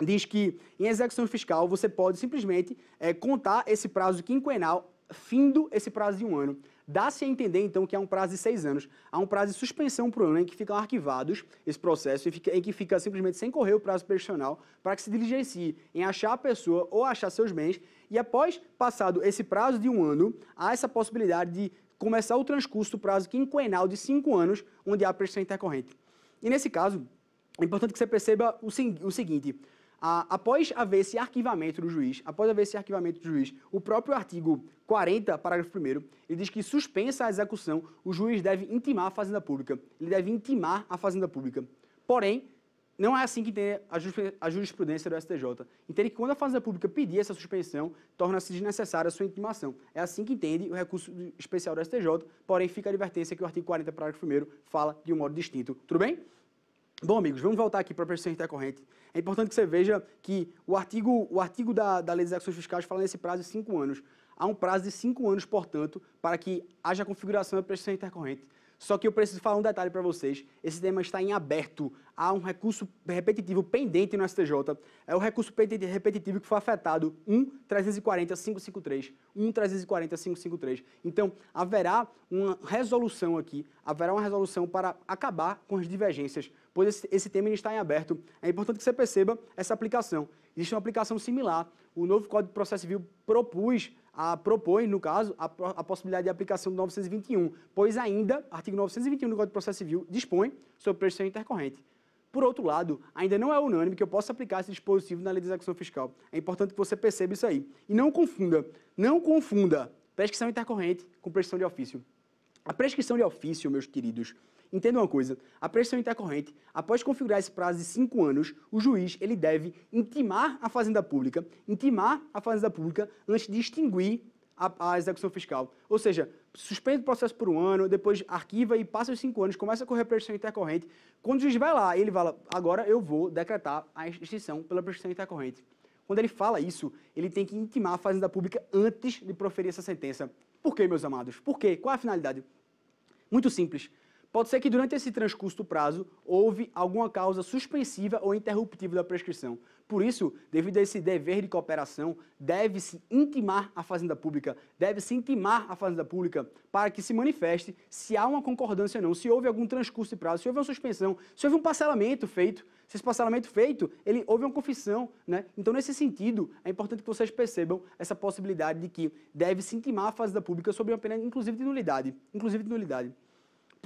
diz que em execução fiscal você pode simplesmente é, contar esse prazo quinquenal findo esse prazo de um ano, dá-se a entender, então, que há um prazo de seis anos, há um prazo de suspensão por ano em que ficam arquivados esse processo, em que fica simplesmente sem correr o prazo prescricional para que se diligencie em achar a pessoa ou achar seus bens, e após passado esse prazo de um ano, há essa possibilidade de começar o transcurso do prazo quinquenal de cinco anos, onde há prescrição intercorrente. E nesse caso, é importante que você perceba o, o seguinte, a, após haver esse arquivamento do juiz, após haver esse arquivamento do juiz, o próprio artigo 40, parágrafo 1 ele diz que suspensa a execução, o juiz deve intimar a Fazenda Pública. Ele deve intimar a Fazenda Pública. Porém, não é assim que entende a jurisprudência do STJ. Entende que quando a Fazenda Pública pedir essa suspensão, torna-se desnecessária a sua intimação. É assim que entende o recurso especial do STJ, porém fica a advertência que o artigo 40, parágrafo 1 fala de um modo distinto. Tudo bem? Bom, amigos, vamos voltar aqui para a prestação intercorrente. É importante que você veja que o artigo, o artigo da, da Lei das Ações Fiscais fala nesse prazo de 5 anos. Há um prazo de 5 anos, portanto, para que haja configuração da prestação intercorrente. Só que eu preciso falar um detalhe para vocês: esse tema está em aberto. Há um recurso repetitivo pendente no STJ. É o recurso repetitivo que foi afetado 1.340.553. 1.340.553. Então, haverá uma resolução aqui, haverá uma resolução para acabar com as divergências, pois esse, esse tema está em aberto. É importante que você perceba essa aplicação. Existe uma aplicação similar. O novo Código de Processo Civil propôs a, propõe, no caso, a, a possibilidade de aplicação do 921, pois ainda, artigo 921 do Código de Processo Civil dispõe sobre prescrição intercorrente. Por outro lado, ainda não é unânime que eu possa aplicar esse dispositivo na lei de execução fiscal. É importante que você perceba isso aí. E não confunda, não confunda prescrição intercorrente com prescrição de ofício. A prescrição de ofício, meus queridos, Entenda uma coisa, a prestação intercorrente, após configurar esse prazo de 5 anos, o juiz ele deve intimar a Fazenda Pública, intimar a Fazenda Pública antes de extinguir a, a execução fiscal. Ou seja, suspende o processo por um ano, depois arquiva e passa os cinco anos, começa a correr a prestação intercorrente. Quando o juiz vai lá, ele fala, agora eu vou decretar a extinção pela prestação intercorrente. Quando ele fala isso, ele tem que intimar a Fazenda Pública antes de proferir essa sentença. Por quê, meus amados? Por quê? Qual é a finalidade? Muito simples. Pode ser que durante esse transcurso do prazo houve alguma causa suspensiva ou interruptiva da prescrição. Por isso, devido a esse dever de cooperação, deve-se intimar a Fazenda Pública, deve-se intimar a Fazenda Pública para que se manifeste se há uma concordância ou não, se houve algum transcurso de prazo, se houve uma suspensão, se houve um parcelamento feito. Se esse parcelamento feito, ele houve uma confissão, né? Então, nesse sentido, é importante que vocês percebam essa possibilidade de que deve-se intimar a Fazenda Pública sobre uma pena, inclusive de nulidade, inclusive de nulidade.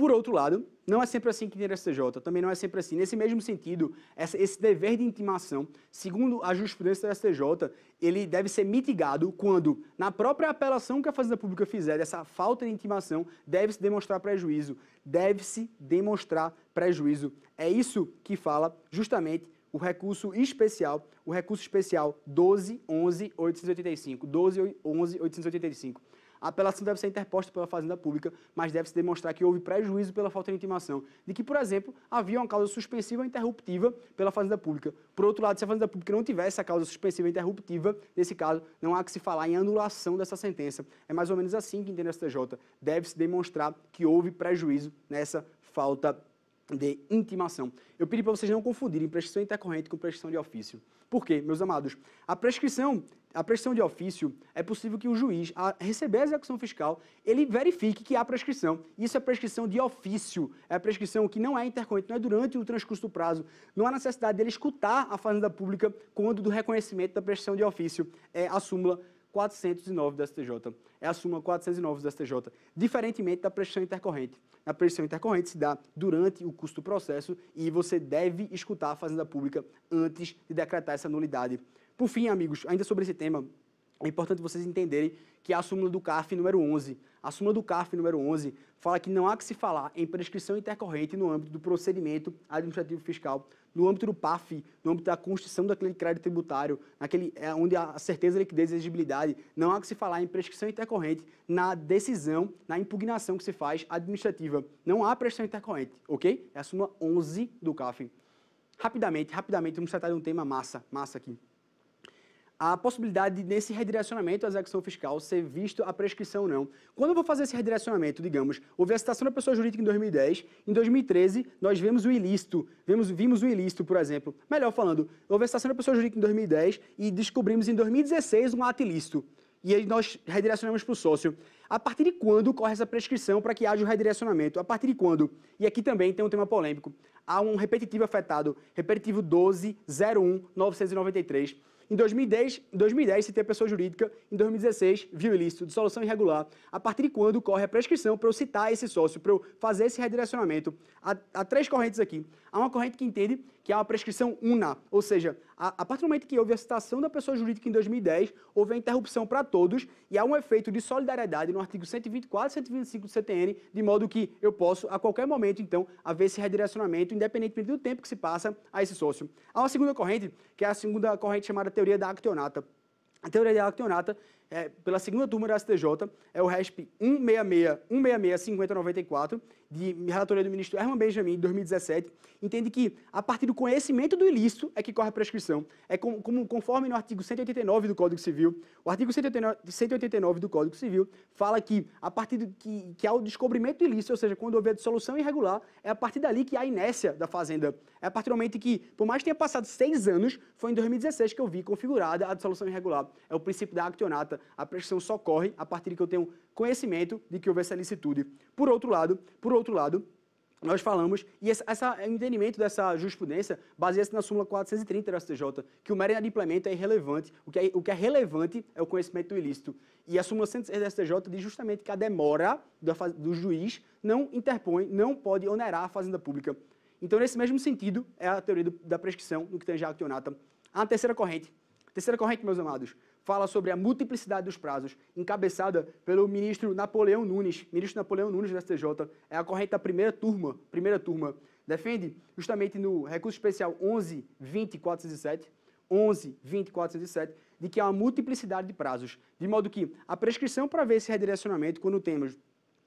Por outro lado, não é sempre assim que tem a STJ, também não é sempre assim. Nesse mesmo sentido, esse dever de intimação, segundo a jurisprudência da STJ, ele deve ser mitigado quando, na própria apelação que a Fazenda Pública fizer dessa falta de intimação, deve-se demonstrar prejuízo. Deve-se demonstrar prejuízo. É isso que fala justamente o recurso especial, o recurso especial 12.11.885, 12.11.885. A apelação deve ser interposta pela Fazenda Pública, mas deve-se demonstrar que houve prejuízo pela falta de intimação, de que, por exemplo, havia uma causa suspensiva ou interruptiva pela Fazenda Pública. Por outro lado, se a Fazenda Pública não tivesse a causa suspensiva ou interruptiva, nesse caso, não há que se falar em anulação dessa sentença. É mais ou menos assim que entende a STJ. Deve-se demonstrar que houve prejuízo nessa falta de intimação. Eu pedi para vocês não confundirem prescrição intercorrente com prescrição de ofício. Por quê, meus amados? A prescrição, a prescrição de ofício é possível que o juiz, a receber a execução fiscal, ele verifique que há prescrição. Isso é prescrição de ofício, é a prescrição que não é intercorrente, não é durante o transcurso do prazo. Não há necessidade dele escutar a fazenda pública quando do reconhecimento da prescrição de ofício é a súmula 409 do STJ. É a súmula 409 do STJ, diferentemente da pressão intercorrente. A pressão intercorrente se dá durante o custo do processo e você deve escutar a Fazenda Pública antes de decretar essa nulidade. Por fim, amigos, ainda sobre esse tema, é importante vocês entenderem que é a súmula do CARF número 11, a súmula do CARF número 11 fala que não há que se falar em prescrição intercorrente no âmbito do procedimento administrativo fiscal, no âmbito do PAF, no âmbito da construção daquele crédito tributário, naquele, é, onde a certeza, liquidez e exigibilidade, não há que se falar em prescrição intercorrente na decisão, na impugnação que se faz administrativa. Não há prescrição intercorrente, ok? É a súmula 11 do CAF. Rapidamente, rapidamente, vamos tratar de um tema massa, massa aqui a possibilidade de, nesse redirecionamento à execução fiscal ser visto a prescrição ou não. Quando eu vou fazer esse redirecionamento, digamos, houve a citação da pessoa jurídica em 2010, em 2013 nós vemos o ilícito, vemos, vimos o ilícito, por exemplo. Melhor falando, houve a citação da pessoa jurídica em 2010 e descobrimos em 2016 um ato ilícito. E aí nós redirecionamos para o sócio. A partir de quando ocorre essa prescrição para que haja o redirecionamento? A partir de quando? E aqui também tem um tema polêmico. Há um repetitivo afetado, repetitivo 12.01.993 em 2010, em 2010 se a pessoa jurídica, em 2016 viu ilícito de solução irregular. A partir de quando corre a prescrição para eu citar esse sócio, para eu fazer esse redirecionamento? Há, há três correntes aqui. Há uma corrente que entende que é uma prescrição una, ou seja, a, a partir do momento que houve a citação da pessoa jurídica em 2010, houve a interrupção para todos e há um efeito de solidariedade no artigo 124 e 125 do CTN, de modo que eu posso, a qualquer momento, então, haver esse redirecionamento, independentemente do tempo que se passa a esse sócio. Há uma segunda corrente, que é a segunda corrente chamada teoria da actionata. A teoria da actionata é, pela segunda turma da STJ, é o RESP 166-166-5094, de relatoria do ministro Herman Benjamin, de 2017, entende que, a partir do conhecimento do ilícito, é que corre a prescrição. É como, como conforme no artigo 189 do Código Civil. O artigo 189 do Código Civil fala que, a partir do que, que há o descobrimento do ilícito, ou seja, quando houver dissolução irregular, é a partir dali que há a inércia da fazenda. É a partir do momento que, por mais que tenha passado seis anos, foi em 2016 que eu vi configurada a dissolução irregular. É o princípio da actionata a prestação só corre a partir de que eu tenho conhecimento de que houve essa licitude. Por outro lado, por outro lado, nós falamos, e esse, é entendimento dessa jurisprudência baseia-se na súmula 430 da STJ, que o mero inadimplemento é irrelevante, o que é, o que é relevante é o conhecimento do ilícito. E a súmula 106 da STJ diz justamente que a demora do, do juiz não interpõe, não pode onerar a fazenda pública. Então, nesse mesmo sentido, é a teoria do, da prescrição no que já a actionata. A terceira corrente. Terceira corrente, meus amados, fala sobre a multiplicidade dos prazos, encabeçada pelo ministro Napoleão Nunes. Ministro Napoleão Nunes do STJ é a corrente da primeira turma, primeira turma. Defende justamente no recurso especial 11 20407, 11 20407, de que há uma multiplicidade de prazos, de modo que a prescrição para ver esse redirecionamento quando temos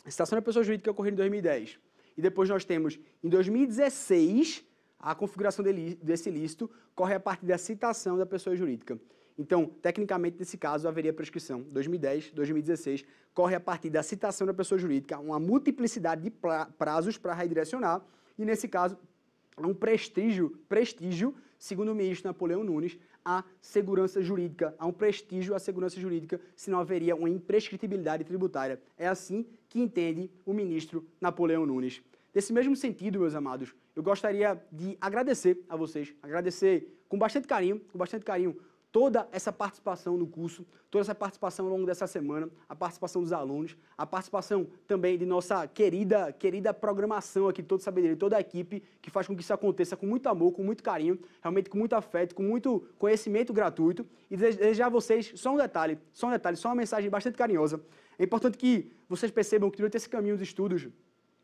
a citação da pessoa jurídica ocorrida em 2010 e depois nós temos em 2016 a configuração desse ilícito corre a partir da citação da pessoa jurídica. Então, tecnicamente, nesse caso, haveria prescrição. 2010, 2016, corre a partir da citação da pessoa jurídica uma multiplicidade de prazos para redirecionar, e nesse caso, um prestígio, prestígio, segundo o ministro Napoleão Nunes, à segurança jurídica, há um prestígio à segurança jurídica, se não haveria uma imprescritibilidade tributária. É assim que entende o ministro Napoleão Nunes. Nesse mesmo sentido, meus amados, eu gostaria de agradecer a vocês, agradecer com bastante carinho, com bastante carinho, toda essa participação no curso, toda essa participação ao longo dessa semana, a participação dos alunos, a participação também de nossa querida, querida programação aqui, todo sabedoria, toda a equipe que faz com que isso aconteça com muito amor, com muito carinho, realmente com muito afeto, com muito conhecimento gratuito. E desejar a vocês só um detalhe, só um detalhe, só uma mensagem bastante carinhosa. É importante que vocês percebam que durante esse caminho dos estudos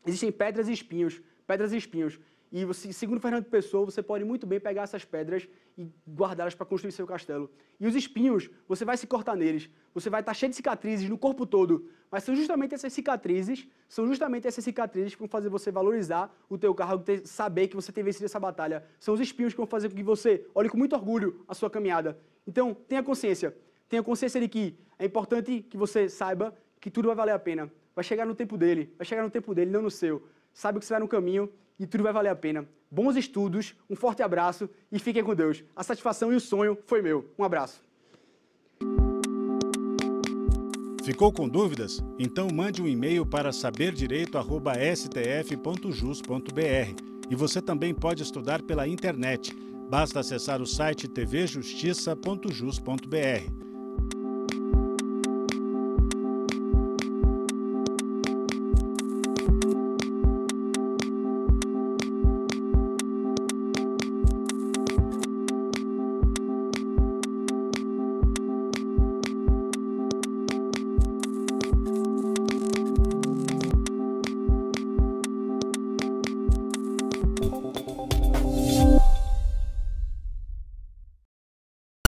existem pedras e espinhos, pedras e espinhos. E você, segundo Fernando Pessoa, você pode muito bem pegar essas pedras e guardá-las para construir seu castelo. E os espinhos, você vai se cortar neles. Você vai estar tá cheio de cicatrizes no corpo todo. Mas são justamente essas cicatrizes, são justamente essas cicatrizes que vão fazer você valorizar o teu cargo, ter, saber que você tem vencido essa batalha. São os espinhos que vão fazer com que você olhe com muito orgulho a sua caminhada. Então, tenha consciência. Tenha consciência de que é importante que você saiba que tudo vai valer a pena. Vai chegar no tempo dele, vai chegar no tempo dele, não no seu. Sabe que você vai no caminho e tudo vai valer a pena. Bons estudos, um forte abraço e fiquem com Deus. A satisfação e o sonho foi meu. Um abraço. Ficou com dúvidas? Então mande um e-mail para saberdireito@stf.jus.br. E você também pode estudar pela internet. Basta acessar o site tvjustiça.jus.br.